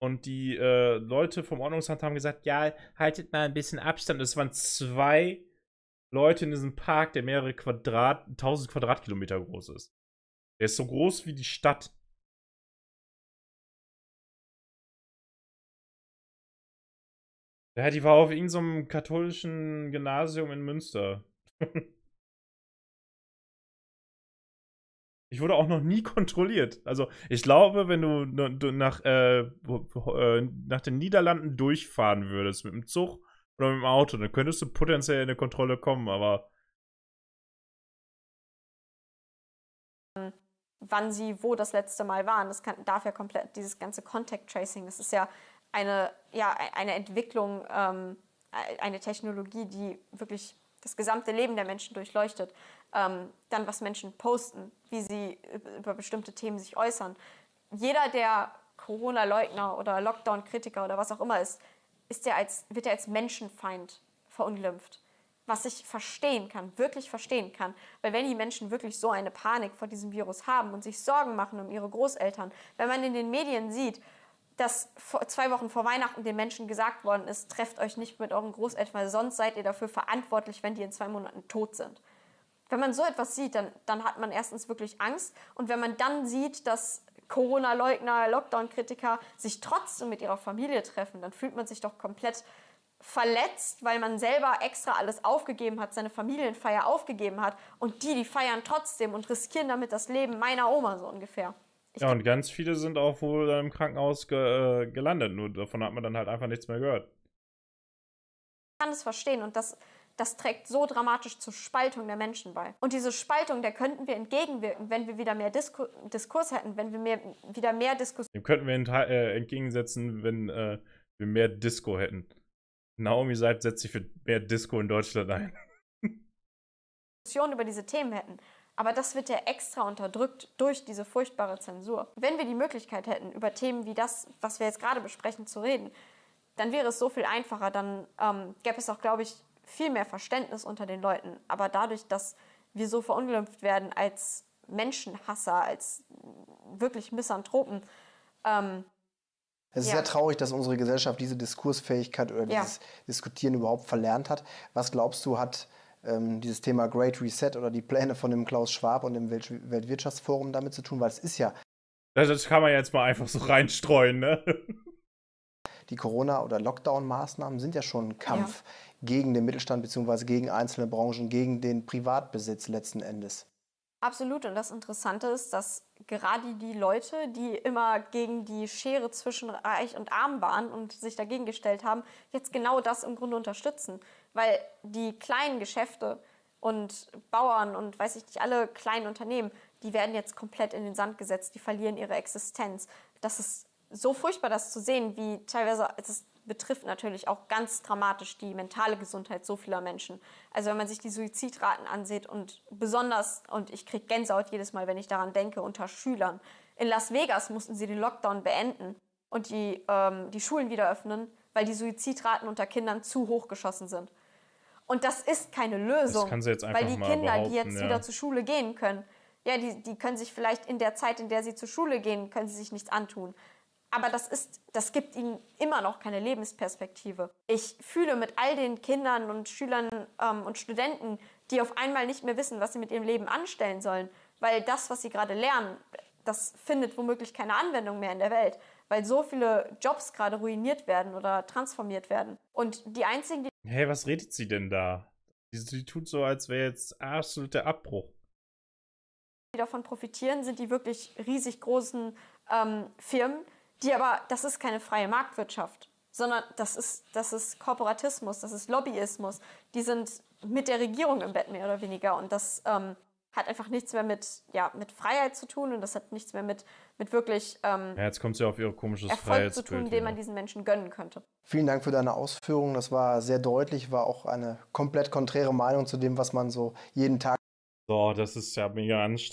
und die äh, Leute vom Ordnungsamt haben gesagt, ja, haltet mal ein bisschen Abstand. Es waren zwei Leute in diesem Park, der mehrere Quadrat, 1000 Quadratkilometer groß ist. Der ist so groß wie die Stadt. Ja, die war auf irgendeinem so katholischen Gymnasium in Münster. Ich wurde auch noch nie kontrolliert. Also ich glaube, wenn du nach, äh, äh, nach den Niederlanden durchfahren würdest mit dem Zug oder mit dem Auto, dann könntest du potenziell in eine Kontrolle kommen, aber. Wann sie wo das letzte Mal waren, das kann, darf ja komplett, dieses ganze Contact Tracing, das ist ja eine, ja, e-, eine Entwicklung, ähm, e-, eine Technologie, die wirklich das gesamte Leben der Menschen durchleuchtet ähm, dann was Menschen posten, wie sie äh, über bestimmte Themen sich äußern. Jeder, der Corona-Leugner oder Lockdown-Kritiker oder was auch immer ist, ist der als, wird er als Menschenfeind verunglimpft. Was ich verstehen kann, wirklich verstehen kann. Weil wenn die Menschen wirklich so eine Panik vor diesem Virus haben und sich Sorgen machen um ihre Großeltern, wenn man in den Medien sieht, dass vor, zwei Wochen vor Weihnachten den Menschen gesagt worden ist, trefft euch nicht mit euren Großeltern, weil sonst seid ihr dafür verantwortlich, wenn die in zwei Monaten tot sind wenn man so etwas sieht, dann, dann hat man erstens wirklich Angst. Und wenn man dann sieht, dass Corona-Leugner, Lockdown-Kritiker sich trotzdem mit ihrer Familie treffen, dann fühlt man sich doch komplett verletzt, weil man selber extra alles aufgegeben hat, seine Familienfeier aufgegeben hat. Und die, die feiern trotzdem und riskieren damit das Leben meiner Oma so ungefähr. Ich ja, und ganz viele sind auch wohl im Krankenhaus ge äh, gelandet. Nur davon hat man dann halt einfach nichts mehr gehört. Ich kann es verstehen und das das trägt so dramatisch zur Spaltung der Menschen bei. Und diese Spaltung, der könnten wir entgegenwirken, wenn wir wieder mehr Disku Diskurs hätten, wenn wir mehr, wieder mehr Diskussion. Dem könnten wir äh, entgegensetzen, wenn äh, wir mehr Disco hätten. Naomi Seib setzt sich für mehr Disco in Deutschland ein. Diskussion über diese Themen hätten. Aber das wird ja extra unterdrückt durch diese furchtbare Zensur. Wenn wir die Möglichkeit hätten, über Themen wie das, was wir jetzt gerade besprechen, zu reden, dann wäre es so viel einfacher. Dann ähm, gäbe es auch, glaube ich, viel mehr Verständnis unter den Leuten. Aber dadurch, dass wir so verunglimpft werden als Menschenhasser, als wirklich Misanthropen. Ähm, es ist ja. sehr traurig, dass unsere Gesellschaft diese Diskursfähigkeit oder dieses ja. Diskutieren überhaupt verlernt hat. Was glaubst du, hat ähm, dieses Thema Great Reset oder die Pläne von dem Klaus Schwab und dem Welt Weltwirtschaftsforum damit zu tun? Weil es ist ja. Das, das kann man jetzt mal einfach so reinstreuen, ne? die Corona- oder Lockdown-Maßnahmen sind ja schon ein Kampf ja. gegen den Mittelstand bzw. gegen einzelne Branchen, gegen den Privatbesitz letzten Endes. Absolut. Und das Interessante ist, dass gerade die Leute, die immer gegen die Schere zwischen Reich und Arm waren und sich dagegen gestellt haben, jetzt genau das im Grunde unterstützen. Weil die kleinen Geschäfte und Bauern und weiß ich nicht, alle kleinen Unternehmen, die werden jetzt komplett in den Sand gesetzt, die verlieren ihre Existenz. Das ist so furchtbar, das zu sehen, wie teilweise, es betrifft natürlich auch ganz dramatisch die mentale Gesundheit so vieler Menschen. Also wenn man sich die Suizidraten ansieht und besonders, und ich kriege Gänsehaut jedes Mal, wenn ich daran denke, unter Schülern. In Las Vegas mussten sie den Lockdown beenden und die, ähm, die Schulen wieder öffnen, weil die Suizidraten unter Kindern zu hoch geschossen sind. Und das ist keine Lösung, weil die Kinder, die jetzt ja. wieder zur Schule gehen können, ja, die, die können sich vielleicht in der Zeit, in der sie zur Schule gehen, können sie sich nichts antun aber das ist, das gibt ihnen immer noch keine Lebensperspektive. Ich fühle mit all den Kindern und Schülern ähm, und Studenten, die auf einmal nicht mehr wissen, was sie mit ihrem Leben anstellen sollen, weil das, was sie gerade lernen, das findet womöglich keine Anwendung mehr in der Welt, weil so viele Jobs gerade ruiniert werden oder transformiert werden. Und die einzigen, die. Hey, was redet sie denn da? Sie tut so, als wäre jetzt absoluter Abbruch. Die davon profitieren, sind die wirklich riesig großen ähm, Firmen, die aber, das ist keine freie Marktwirtschaft, sondern das ist, das ist Korporatismus, das ist Lobbyismus. Die sind mit der Regierung im Bett mehr oder weniger und das ähm, hat einfach nichts mehr mit, ja, mit Freiheit zu tun und das hat nichts mehr mit, mit wirklich ähm, ja, jetzt kommt sie auf ihre komisches Erfolg zu tun, den man diesen Menschen gönnen könnte. Vielen Dank für deine Ausführungen. Das war sehr deutlich, war auch eine komplett konträre Meinung zu dem, was man so jeden Tag. So, das ist ja mega anstrengend.